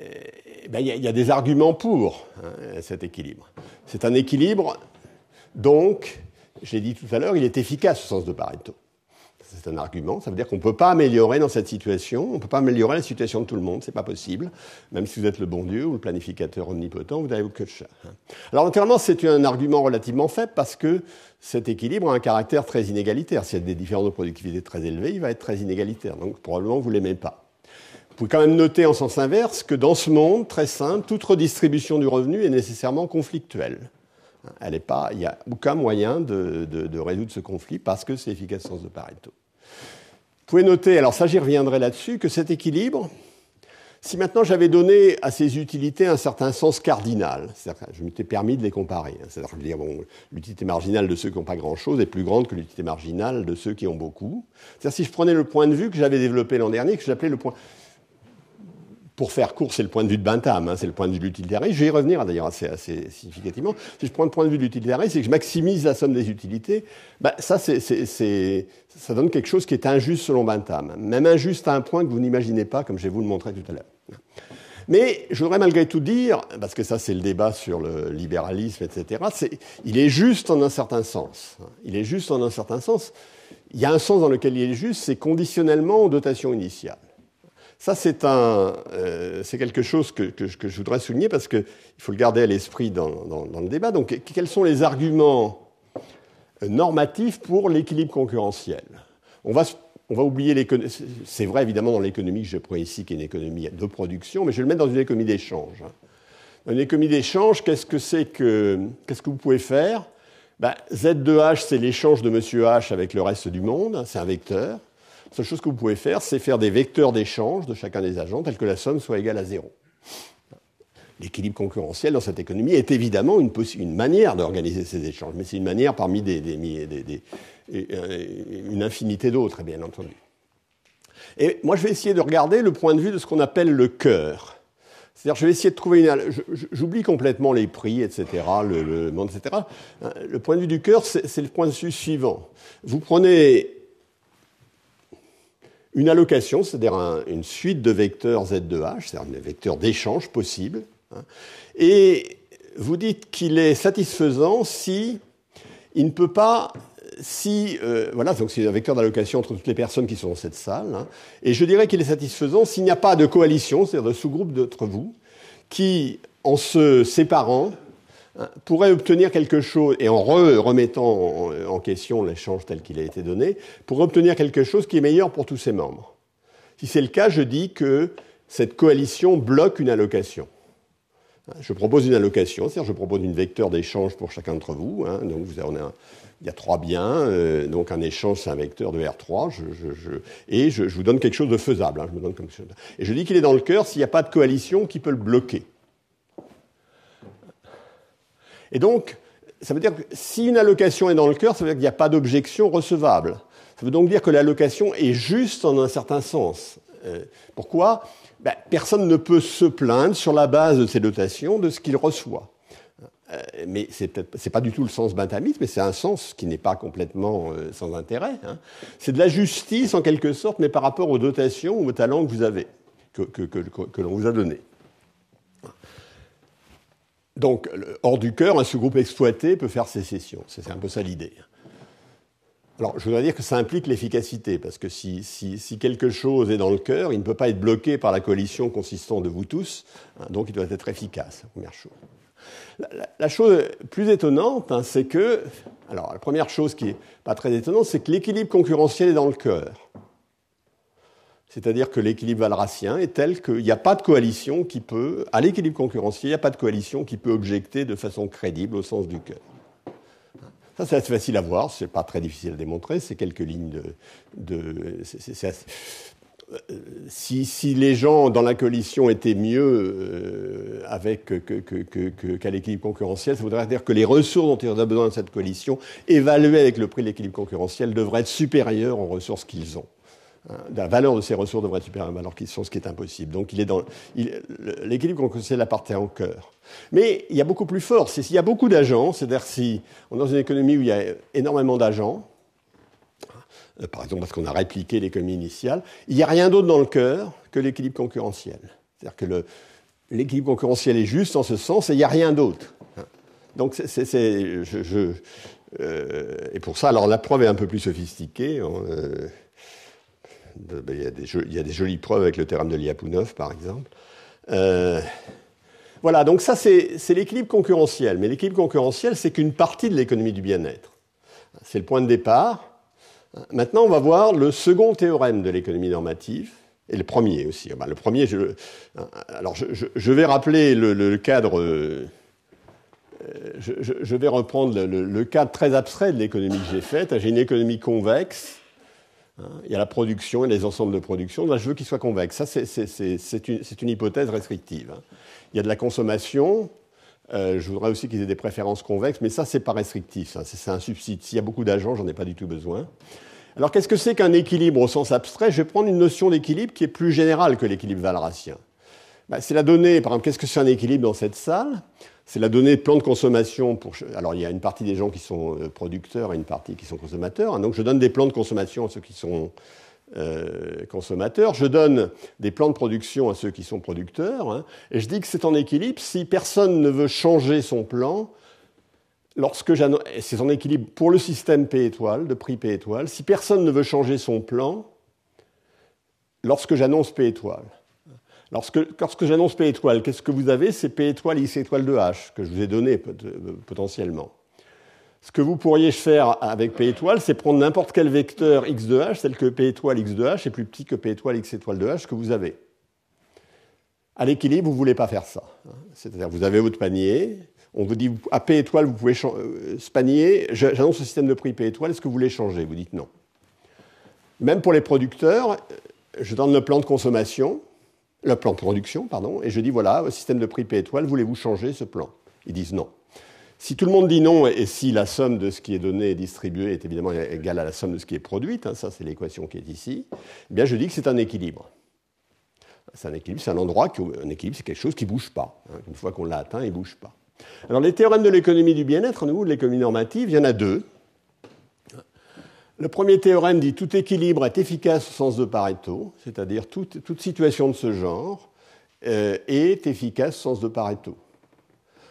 ben, il y, a des arguments pour hein, cet équilibre. C'est un équilibre, donc, je l'ai dit tout à l'heure, il est efficace au sens de Pareto c'est un argument, ça veut dire qu'on ne peut pas améliorer dans cette situation, on ne peut pas améliorer la situation de tout le monde, n'est pas possible. Même si vous êtes le bon Dieu ou le planificateur omnipotent, vous n'avez que chat. Hein. Alors naturellement, c'est un argument relativement faible parce que cet équilibre a un caractère très inégalitaire. S'il y a des différences de productivité très élevées, il va être très inégalitaire, donc probablement vous ne l'aimez pas. Vous pouvez quand même noter en sens inverse que dans ce monde très simple, toute redistribution du revenu est nécessairement conflictuelle. Elle pas, il n'y a aucun moyen de, résoudre ce conflit parce que c'est l'efficacité de Pareto. Vous pouvez noter, alors ça j'y reviendrai là-dessus, que cet équilibre, si maintenant j'avais donné à ces utilités un certain sens cardinal, je m'étais permis de les comparer, hein, c'est-à-dire dire, bon, l'utilité marginale de ceux qui n'ont pas grand-chose est plus grande que l'utilité marginale de ceux qui ont beaucoup. C'est-à-dire si je prenais le point de vue que j'avais développé l'an dernier, que j'appelais le point, pour faire court, c'est le point de vue de Bentham, hein, c'est le point de vue de l'utilitarisme. Je vais y revenir d'ailleurs assez, significativement. Si je prends le point de vue de l'utilitarisme, c'est que je maximise la somme des utilités. Bah, ça, ça donne quelque chose qui est injuste selon Bentham, même injuste à un point que vous n'imaginez pas, comme je vais vous le montrer tout à l'heure. Mais je voudrais malgré tout dire, parce que ça c'est le débat sur le libéralisme, etc., c'est il est juste en un certain sens. Il est juste en un certain sens. Il y a un sens dans lequel il est juste, c'est conditionnellement aux dotations initiales. Ça, euh, c'est quelque chose que, je voudrais souligner parce qu'il faut le garder à l'esprit dans, le débat. Donc, quels sont les arguments euh, normatifs pour l'équilibre concurrentiel on va, oublier C'est vrai, évidemment, dans l'économie que je prends ici, qui est une économie de production, mais je vais le mettre dans une économie d'échange. Hein. Dans Une économie d'échange, qu'est-ce que vous pouvez faire ben, Z de H, c'est l'échange de M. H avec le reste du monde, c'est un vecteur. La seule chose que vous pouvez faire, c'est faire des vecteurs d'échange de chacun des agents tels que la somme soit égale à zéro. L'équilibre concurrentiel dans cette économie est évidemment une, manière d'organiser ces échanges, mais c'est une manière parmi des, euh, une infinité d'autres, bien entendu. Et moi, je vais essayer de regarder le point de vue de ce qu'on appelle le cœur. C'est-à-dire, je vais essayer de trouver une. J'oublie complètement les prix, etc., le monde, etc. Euh, le point de vue du cœur, c'est le point de vue suivant. Vous prenez une allocation, c'est-à-dire une suite de vecteurs z de h c'est-à-dire des vecteurs d'échange possibles. Hein. et vous dites qu'il est satisfaisant si il ne peut pas si euh, voilà donc c'est un vecteur d'allocation entre toutes les personnes qui sont dans cette salle hein. et je dirais qu'il est satisfaisant s'il n'y a pas de coalition, c'est-à-dire de sous-groupe d'entre vous qui en se séparant pourrait obtenir quelque chose, et en remettant en, question l'échange tel qu'il a été donné, pourrait obtenir quelque chose qui est meilleur pour tous ses membres. Si c'est le cas, je dis que cette coalition bloque une allocation. Je propose une allocation, c'est-à-dire je propose une vecteur d'échange pour chacun d'entre vous. Hein. donc il y a trois biens, euh, donc un échange c'est un vecteur de R3, et je, vous donne quelque chose de faisable. Hein, je Et je dis qu'il est dans le cœur s'il n'y a pas de coalition qui peut le bloquer. Et donc, ça veut dire que si une allocation est dans le cœur, ça veut dire qu'il n'y a pas d'objection recevable. Ça veut donc dire que l'allocation est juste en un certain sens. Euh, pourquoi ben, Personne ne peut se plaindre sur la base de ses dotations de ce qu'il reçoit. Euh, mais ce n'est pas du tout le sens bintamite, mais c'est un sens qui n'est pas complètement euh, sans intérêt. Hein. C'est de la justice en quelque sorte, mais par rapport aux dotations ou aux talents que vous avez, que, que l'on vous a donnés. Donc, hors du cœur, un sous-groupe exploité peut faire sécession. C'est un peu ça l'idée. Alors, je voudrais dire que ça implique l'efficacité, parce que si, quelque chose est dans le cœur, il ne peut pas être bloqué par la coalition consistant de vous tous, hein, donc il doit être efficace, première chose. La, chose plus étonnante, hein, c'est que, alors la première chose qui n'est pas très étonnante, c'est que l'équilibre concurrentiel est dans le cœur. C'est-à-dire que l'équilibre valracien est tel qu'il n'y a pas de coalition qui peut, à l'équilibre concurrentiel, il n'y a pas de coalition qui peut objecter de façon crédible au sens du cœur. Ça, c'est assez facile à voir, c'est pas très difficile à démontrer, c'est quelques lignes de. Euh, si, les gens dans la coalition étaient mieux euh, avec qu'à l'équilibre concurrentiel, ça voudrait dire que les ressources dont ils ont besoin de cette coalition, évaluées avec le prix de l'équilibre concurrentiel, devraient être supérieures aux ressources qu'ils ont. Euh, la valeur de ces ressources devrait être supérieure à la valeur sont, ce qui est impossible. Donc il est dans l'équilibre concurrentiel appartient au cœur. Mais il y a beaucoup plus fort. C'est s'il y a beaucoup d'agents, c'est-à-dire si on est dans une économie où il y a énormément d'agents, euh, par exemple parce qu'on a répliqué l'économie initiale, il n'y a rien d'autre dans le cœur que l'équilibre concurrentiel. C'est-à-dire que l'équilibre concurrentiel est juste en ce sens et il n'y a rien d'autre. Donc c'est, euh, et pour ça, alors la preuve est un peu plus sophistiquée. Ben, il, y a des, jolies preuves avec le théorème de Lyapunov, par exemple. Euh, voilà, donc ça, c'est l'équilibre concurrentiel. Mais l'équilibre concurrentiel, c'est qu'une partie de l'économie du bien-être. C'est le point de départ. Maintenant, on va voir le second théorème de l'économie normative, et le premier aussi. Ah ben, le premier, je, euh, alors je, vais rappeler le, cadre, euh, je, vais reprendre le cadre très abstrait de l'économie que j'ai faite. J'ai une économie convexe il y a la production et les ensembles de production. je veux qu'ils soient convexes. Ça, c'est une, hypothèse restrictive. Hein. Il y a de la consommation. Euh, je voudrais aussi qu'ils aient des préférences convexes, mais ça, c'est pas restrictif. C'est un subside. S'il y a beaucoup d'agents, j'en ai pas du tout besoin. Alors, qu'est-ce que c'est qu'un équilibre au sens abstrait Je vais prendre une notion d'équilibre qui est plus générale que l'équilibre valracien. Bah, c'est la donnée. Par exemple, qu'est-ce que c'est un équilibre dans cette salle c'est la donnée plan de consommation. Pour... Alors, il y a une partie des gens qui sont euh, producteurs et une partie qui sont consommateurs. Hein. Donc, je donne des plans de consommation à ceux qui sont euh, consommateurs. Je donne des plans de production à ceux qui sont producteurs. Hein. et je dis que c'est en équilibre. Si personne ne veut changer son plan, lorsque c'est en équilibre pour le système P étoile, de prix P étoile, si personne ne veut changer son plan, lorsque j'annonce P étoile. Lorsque, lorsque j'annonce P étoile, qu'est-ce que vous avez C'est P étoile X étoile de H, que je vous ai donné euh, potentiellement. Ce que vous pourriez faire avec P étoile, c'est prendre n'importe quel vecteur X de H, tel que P étoile X de H est plus petit que P étoile X étoile de H que vous avez. À l'équilibre, vous ne voulez pas faire ça. C'est-à-dire, vous avez votre panier, on vous dit à P étoile, vous pouvez euh, ce panier, j'annonce ce système de prix P étoile, est-ce que vous voulez changer Vous dites non. Même pour les producteurs, euh, je donne le plan de consommation le plan de production, pardon, et je dis voilà, système de prix P étoile, voulez-vous changer ce plan Ils disent non. Si tout le monde dit non, et si la somme de ce qui est donné et distribué est évidemment égale à la somme de ce qui est produite, hein, ça c'est l'équation qui est ici, eh bien je dis que c'est un équilibre. C'est un équilibre, c'est un endroit, qui, un équilibre c'est quelque chose qui ne bouge pas. Hein. une fois qu'on l'a atteint, il ne bouge pas. Alors les théorèmes de l'économie du bien-être, nous, de l'économie normative, il y en a deux. Le premier théorème dit tout équilibre est efficace au sens de Pareto, c'est-à-dire toute, toute, situation de ce genre euh, est efficace au sens de Pareto.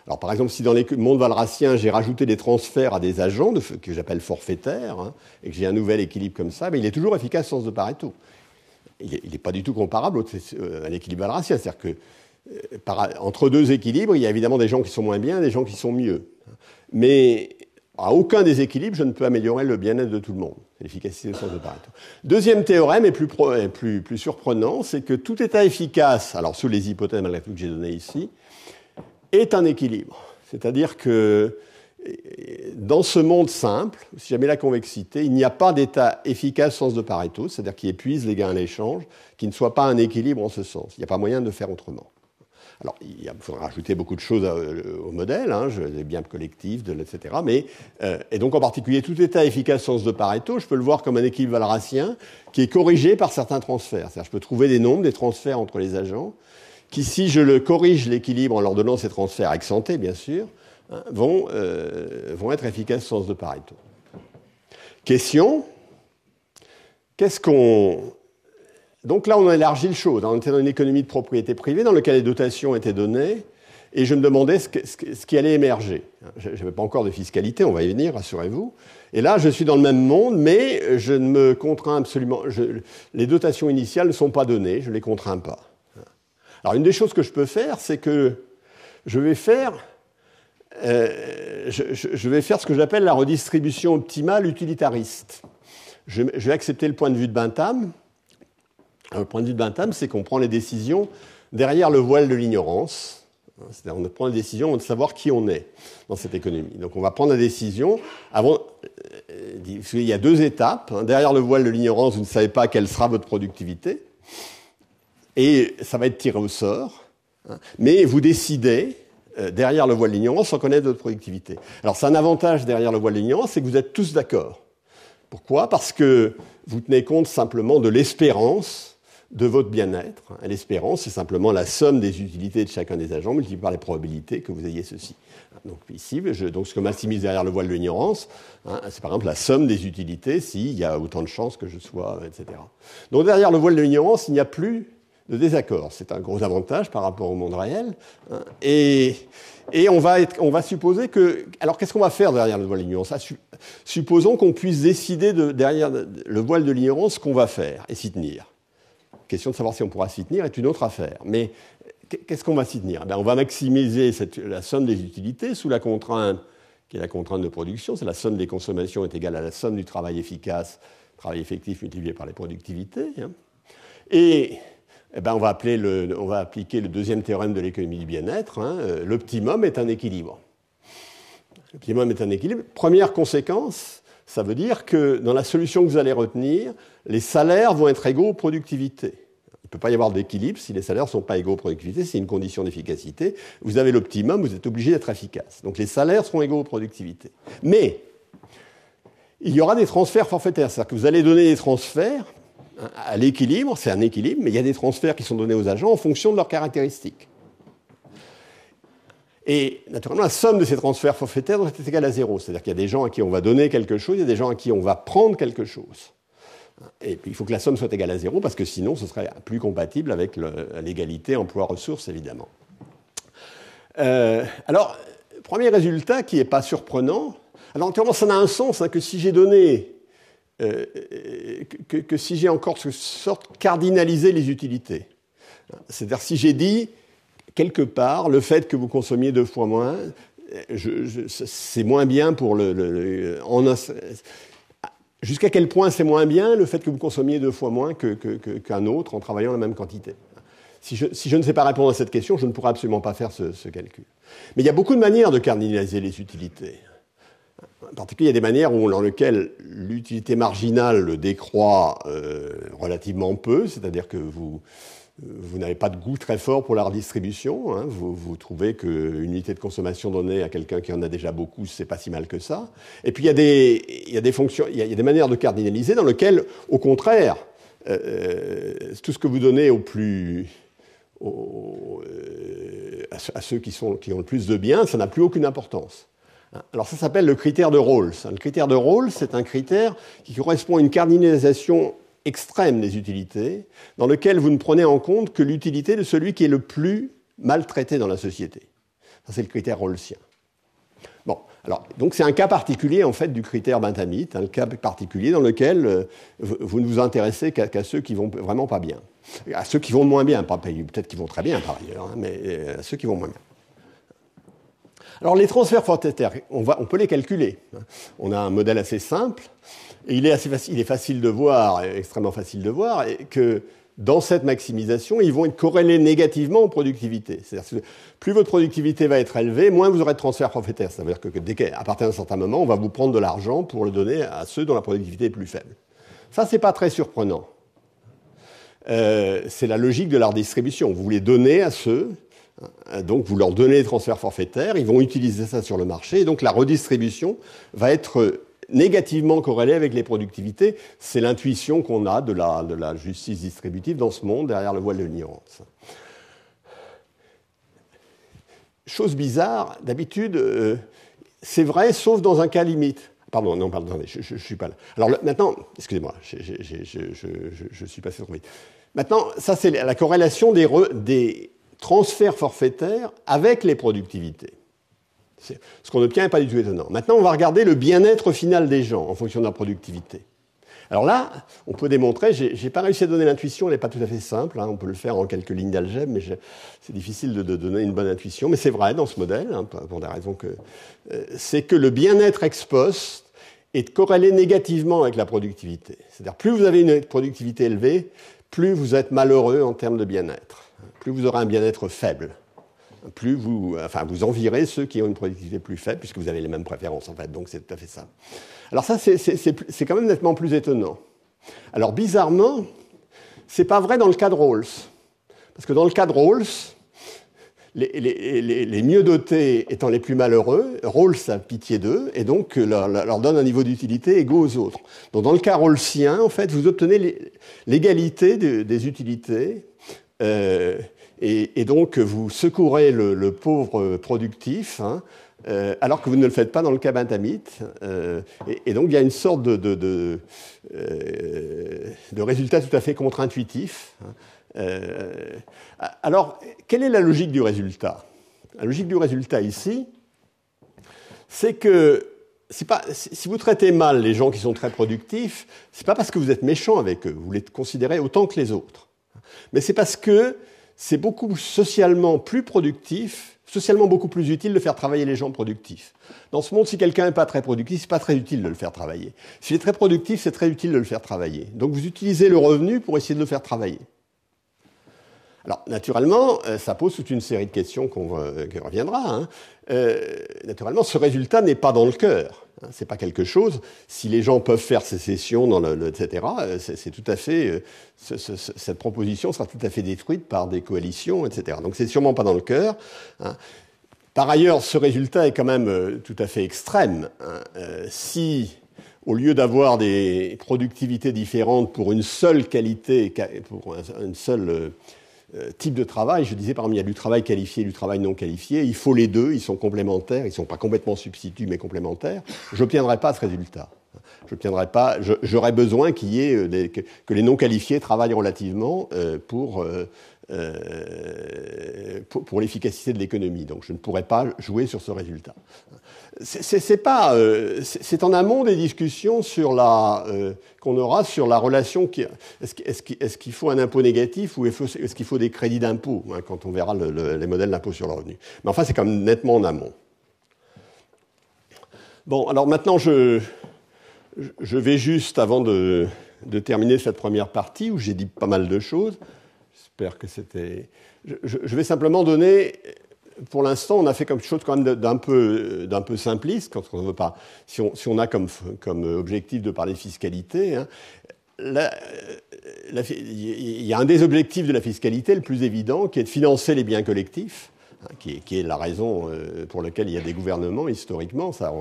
Alors par exemple, si dans les mondes valracien, j'ai rajouté des transferts à des agents que j'appelle forfaitaires, hein, et que j'ai un nouvel équilibre comme ça, mais il est toujours efficace au sens de Pareto. Il n'est pas du tout comparable euh, à l'équilibre valracien, c'est-à-dire que euh, entre deux équilibres, il y a évidemment des gens qui sont moins bien des gens qui sont mieux. Mais à aucun déséquilibre, je ne peux améliorer le bien-être de tout le monde. l'efficacité de Pareto. Deuxième théorème, et plus, surprenant, c'est que tout état efficace, alors sous les hypothèses malgré tout que j'ai données ici, est un équilibre. C'est-à-dire que euh, dans ce monde simple, si jamais la convexité, il n'y a pas d'état efficace sens de Pareto, c'est-à-dire qui épuise les gains à l'échange, qui ne soit pas un équilibre en ce sens. Il n'y a pas moyen de faire autrement. Alors, il faudra ajouter beaucoup de choses euh, au modèle, hein, des biens collectifs, etc. Euh, et donc, en particulier, tout état efficace sens de Pareto, je peux le voir comme un équilibre valracien qui est corrigé par certains transferts. C'est-à-dire, je peux trouver des nombres, des transferts entre les agents, qui, si je le corrige l'équilibre en leur donnant ces transferts accentés, bien sûr, hein, vont, euh, vont être efficaces sens de Pareto. Question qu'est-ce qu'on donc là, on a élargi le chose. On était dans une économie de propriété privée dans laquelle les dotations étaient données. Et je me demandais ce, qui allait émerger. Je n'avais pas encore de fiscalité, on va y venir, rassurez-vous. Et là, je suis dans le même monde, mais je ne me contrains absolument. les dotations initiales ne sont pas données, je ne les contrains pas. Alors, une des choses que je peux faire, c'est que je vais faire, euh, je, vais faire ce que j'appelle la redistribution optimale utilitariste. Je, je vais accepter le point de vue de Bintam, le point de vue de Bintam, c'est qu'on prend les décisions derrière le voile de l'ignorance. C'est-à-dire, on prend la décision de savoir qui on est dans cette économie. Donc, on va prendre la décision avant. Euh, Il y a deux étapes. Hein. Derrière le voile de l'ignorance, vous ne savez pas quelle sera votre productivité. Et ça va être tiré au sort. Hein. Mais vous décidez, euh, derrière le voile de l'ignorance, sans connaître votre productivité. Alors, c'est un avantage derrière le voile de l'ignorance, c'est que vous êtes tous d'accord. Pourquoi Parce que vous tenez compte simplement de l'espérance de votre bien-être. Hein, l'espérance, c'est simplement la somme des utilités de chacun des agents multipliée par les probabilités que vous ayez ceci. Donc ici, je, donc ce que m'assimile derrière le voile de l'ignorance, hein, c'est par exemple la somme des utilités s'il y a autant de chances que je sois, euh, etc. Donc derrière le voile de l'ignorance, il n'y a plus de désaccord. C'est un gros avantage par rapport au monde réel. Hein, et, et on, va on va supposer que... Alors qu'est-ce qu'on va faire derrière le voile de l'ignorance ah, Supposons qu'on puisse décider de, derrière le voile de l'ignorance ce qu'on va faire et s'y tenir question de savoir si on pourra s'y tenir est une autre affaire. Mais qu'est-ce qu'on va s'y tenir eh On va maximiser la somme des utilités sous la contrainte qui est la contrainte de production, c'est la somme des consommations est égale à la somme du travail efficace, travail effectif multiplié par les productivités. Hein. Et eh ben, on, va appeler on, va appliquer le deuxième théorème de l'économie du bien-être. Hein. Euh, l'optimum est un équilibre. L'optimum est un équilibre. Première conséquence, ça veut dire que dans la solution que vous allez retenir, les salaires vont être égaux aux productivités. Il ne peut pas y avoir d'équilibre si les salaires ne sont pas égaux aux productivités, c'est une condition d'efficacité. Vous avez l'optimum, vous êtes obligé d'être efficace. Donc les salaires seront égaux aux productivités. Mais il y aura des transferts forfaitaires, c'est-à-dire que vous allez donner des transferts à l'équilibre, c'est un équilibre, mais il y a des transferts qui sont donnés aux agents en fonction de leurs caractéristiques. Et naturellement, la somme de ces transferts forfaitaires doit être égale à zéro. C'est-à-dire qu'il y a des gens à qui on va donner quelque chose, il y a des gens à qui on va prendre quelque chose. Et puis il faut que la somme soit égale à zéro, parce que sinon ce serait plus compatible avec l'égalité emploi-ressources, évidemment. Euh, alors, premier résultat qui n'est pas surprenant. Alors, naturellement, ça n'a un sens hein, que si j'ai donné, euh, que, si j'ai encore, sorte, cardinalisé les utilités. C'est-à-dire si j'ai dit, quelque part, le fait que vous consommiez deux fois moins, c'est moins bien pour le. jusqu'à quel point c'est moins bien le fait que vous consommiez deux fois moins qu'un autre en travaillant la même quantité si je, ne sais pas répondre à cette question, je ne pourrai absolument pas faire ce, calcul. Mais il y a beaucoup de manières de cardinaliser les utilités. En particulier, il y a des manières dans lesquelles l'utilité marginale décroît euh, relativement peu, c'est-à-dire que vous, euh, vous n'avez pas de goût très fort pour la redistribution. Hein. Vous, trouvez qu'une unité de consommation donnée à quelqu'un qui en a déjà beaucoup, c'est pas si mal que ça. Et puis il y a des, il y a des fonctions, il y a, des manières de cardinaliser dans lesquelles, au contraire, euh, euh, tout ce que vous donnez plus à, ceux qui, sont, qui ont le plus de biens, ça n'a plus aucune importance. Alors ça s'appelle le critère de Rawls. Le critère de Rawls, c'est un critère qui correspond à une cardinalisation extrême des utilités, dans lequel vous ne prenez en compte que l'utilité de celui qui est le plus maltraité dans la société. Ça, c'est le critère Rawlsien. Bon, alors, donc c'est un cas particulier, en fait, du critère Benthamite, un hein, cas particulier dans lequel euh, vous ne vous intéressez qu'à ceux qui vont vraiment pas bien. À ceux qui vont moins bien, peut-être qu'ils vont très bien par ailleurs, hein, mais euh, à ceux qui vont moins bien. Alors les transferts forfaitaires, on, va, on peut les calculer. Hein. On a un modèle assez simple il est, assez facile, il facile de voir, extrêmement facile de voir, que dans cette maximisation, ils vont être corrélés négativement aux productivités. C'est-à-dire que plus votre productivité va être élevée, moins vous aurez de transferts forfaitaires. Ça veut dire que, dès qu'à partir d'un certain moment, on va vous prendre de l'argent pour le donner à ceux dont la productivité est plus faible. Ça, c'est pas très surprenant. Euh, c'est la logique de la redistribution. Vous les donnez à ceux, hein, donc vous leur donnez les transferts forfaitaires, ils vont utiliser ça sur le marché, et donc la redistribution va être négativement corrélé avec les productivités. C'est l'intuition qu'on a de la, justice distributive dans ce monde derrière le voile de l'ignorance. Chose bizarre, d'habitude, euh, c'est vrai, sauf dans un cas limite. Pardon, non, pardon, je ne suis pas là. Alors maintenant, excusez-moi, je, suis passé trop vite. Maintenant, ça, c'est la corrélation des transferts forfaitaires avec les productivités. Ce qu'on obtient n'est pas du tout étonnant. Maintenant, on va regarder le bien-être final des gens en fonction de leur productivité. Alors là, on peut démontrer, j'ai pas réussi à donner l'intuition, elle n'est pas tout à fait simple, hein. on peut le faire en quelques lignes d'algèbre, mais c'est difficile de, donner une bonne intuition, mais c'est vrai dans ce modèle, hein, pour des raisons que... Euh, c'est que le bien-être ex post est corrélé négativement avec la productivité. C'est-à-dire, plus vous avez une productivité élevée, plus vous êtes malheureux en termes de bien-être, plus vous aurez un bien-être faible plus vous, enfin, vous envirez ceux qui ont une productivité plus faible, puisque vous avez les mêmes préférences, en fait. Donc, c'est tout à fait ça. Alors, ça, c'est quand même nettement plus étonnant. Alors, bizarrement, c'est pas vrai dans le cas de Rawls. Parce que dans le cas de Rawls, les, mieux dotés étant les plus malheureux, Rawls a pitié d'eux et donc euh, leur, donne un niveau d'utilité égaux aux autres. Donc dans le cas Rawlsien, en fait, vous obtenez l'égalité des, utilités euh, et, donc, vous secourez le, pauvre productif, hein, euh, alors que vous ne le faites pas dans le cabentamite. Euh, et, donc, il y a une sorte de, euh, résultat tout à fait contre-intuitif. Hein. Euh, alors, quelle est la logique du résultat La logique du résultat ici, c'est que si vous traitez mal les gens qui sont très productifs, ce n'est pas parce que vous êtes méchant avec eux, vous les considérez autant que les autres. Mais c'est parce que c'est beaucoup socialement plus productif, socialement beaucoup plus utile de faire travailler les gens productifs. Dans ce monde, si quelqu'un n'est pas très productif, c'est pas très utile de le faire travailler. S'il est très productif, c'est très utile de le faire travailler. Donc vous utilisez le revenu pour essayer de le faire travailler. Alors, naturellement, euh, ça pose toute une série de questions qu'on euh, reviendra. Hein. Euh, naturellement, ce résultat n'est pas dans le cœur. Ce hein. C'est pas quelque chose. Si les gens peuvent faire ces sessions, etc., c'est tout à fait. cette proposition sera tout à fait détruite par des coalitions, etc. Donc, c'est sûrement pas dans le cœur. Hein. Par ailleurs, ce résultat est quand même tout à fait extrême. si au lieu d'avoir des productivités différentes pour une seule qualité, pour une seule euh, type de travail. Je disais, parmi il y a du travail qualifié et du travail non qualifié. Il faut les deux, ils sont complémentaires, ils ne sont pas complètement substituts, mais complémentaires. Je n'obtiendrai pas ce résultat. Je pas. J'aurais besoin qu'il ait euh, que, les non qualifiés travaillent relativement euh, pour. pour, pour l'efficacité de l'économie. Donc je ne pourrais pas jouer sur ce résultat c'est pas, euh, c'est en amont des discussions sur la euh, qu'on aura sur la relation est-ce qu'il faut un impôt négatif ou est-ce qu'il faut des crédits d'impôt hein, quand on verra les modèles d'impôt sur le revenu. Mais enfin, c'est quand même nettement en amont. Bon, alors maintenant je vais juste avant de, terminer cette première partie où j'ai dit pas mal de choses. J'espère que c'était. je, vais simplement donner pour l'instant, on a fait quelque chose quand même euh, d'un peu, simpliste, quand on veut pas. Si on, a comme, objectif de parler fiscalité, hein, il y a un des objectifs de la fiscalité le plus évident, qui est de financer les biens collectifs. Hein, qui est, la raison euh, pour laquelle il y a des gouvernements historiquement. Ça,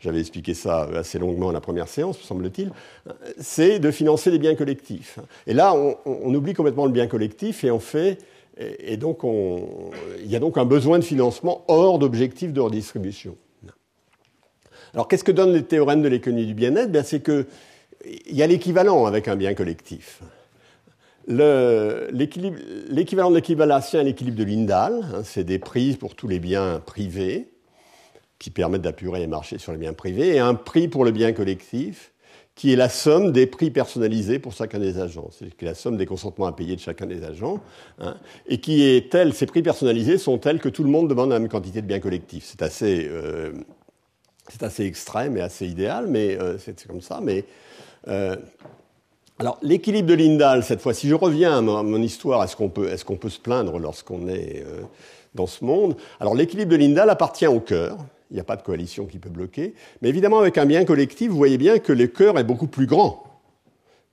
j'avais expliqué ça assez longuement à la première séance, semble-t-il. Euh, c'est de financer les biens collectifs. Et là, on, oublie complètement le bien collectif et on fait et, donc, il y a donc un besoin de financement hors d'objectif de redistribution. Alors, qu'est-ce que donnent les théorèmes de l'économie du bien-être ben, C'est qu'il y a l'équivalent avec un bien collectif. L'équivalent de l'équivalent est l'équilibre de Lindahl. Hein, c'est des prises pour tous les biens privés qui permettent d'appurer les marchés sur les biens privés et un prix pour le bien collectif qui est la somme des prix personnalisés pour chacun des agents, c'est à dire la somme des consentements à payer de chacun des agents, hein, et qui est telle, ces prix personnalisés sont tels que tout le monde demande la même quantité de biens collectifs. C'est assez, euh, assez extrême et assez idéal, mais euh, c'est comme ça. Mais euh, alors l'équilibre de Lindahl, cette fois, si je reviens à mon, histoire, est-ce qu'on peut, est-ce qu'on peut se plaindre lorsqu'on est dans ce monde. Alors l'équilibre de Lindal appartient au cœur. Il n'y a pas de coalition qui peut bloquer. Mais évidemment, avec un bien collectif, vous voyez bien que le cœur est beaucoup plus grand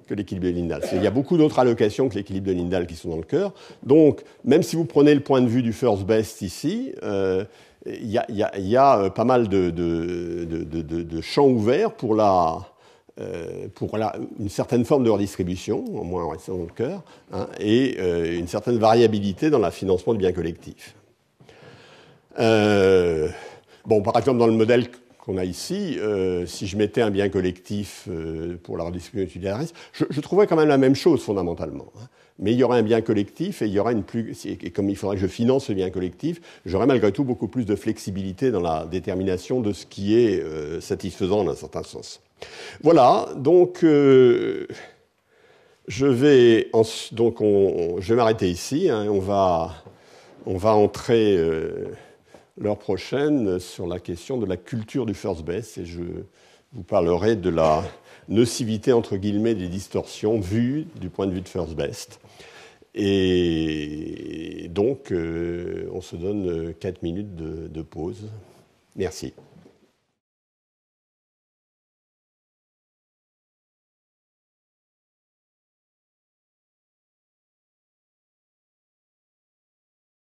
que l'équilibre de Lindal. Il y a beaucoup d'autres allocations que l'équilibre de Lindal qui sont dans le cœur. Donc, même si vous prenez le point de vue du first best ici, euh, il y, a, euh, pas mal de, champs ouverts pour, la, euh, pour une certaine forme de redistribution, au moins en restant dans le cœur, hein, et une certaine variabilité dans le financement du bien collectif. Euh, bon, par exemple, dans le modèle qu'on a ici, euh, si je mettais un bien collectif euh, pour la redistribution je, je, trouverais quand même la même chose fondamentalement. Hein. Mais il y aurait un bien collectif et il y aurait une plus et comme il faudrait que je finance ce bien collectif, j'aurais malgré tout beaucoup plus de flexibilité dans la détermination de ce qui est euh, satisfaisant dans un certain sens. Voilà, donc je vais donc on, je vais m'arrêter ici. Hein, on va on va entrer l'heure prochaine sur la question de la culture du first best. et je vous parlerai de la nocivité entre guillemets des distorsions vues du point de vue de first best. Et donc, euh, on se donne 4 euh, minutes de pause. Merci.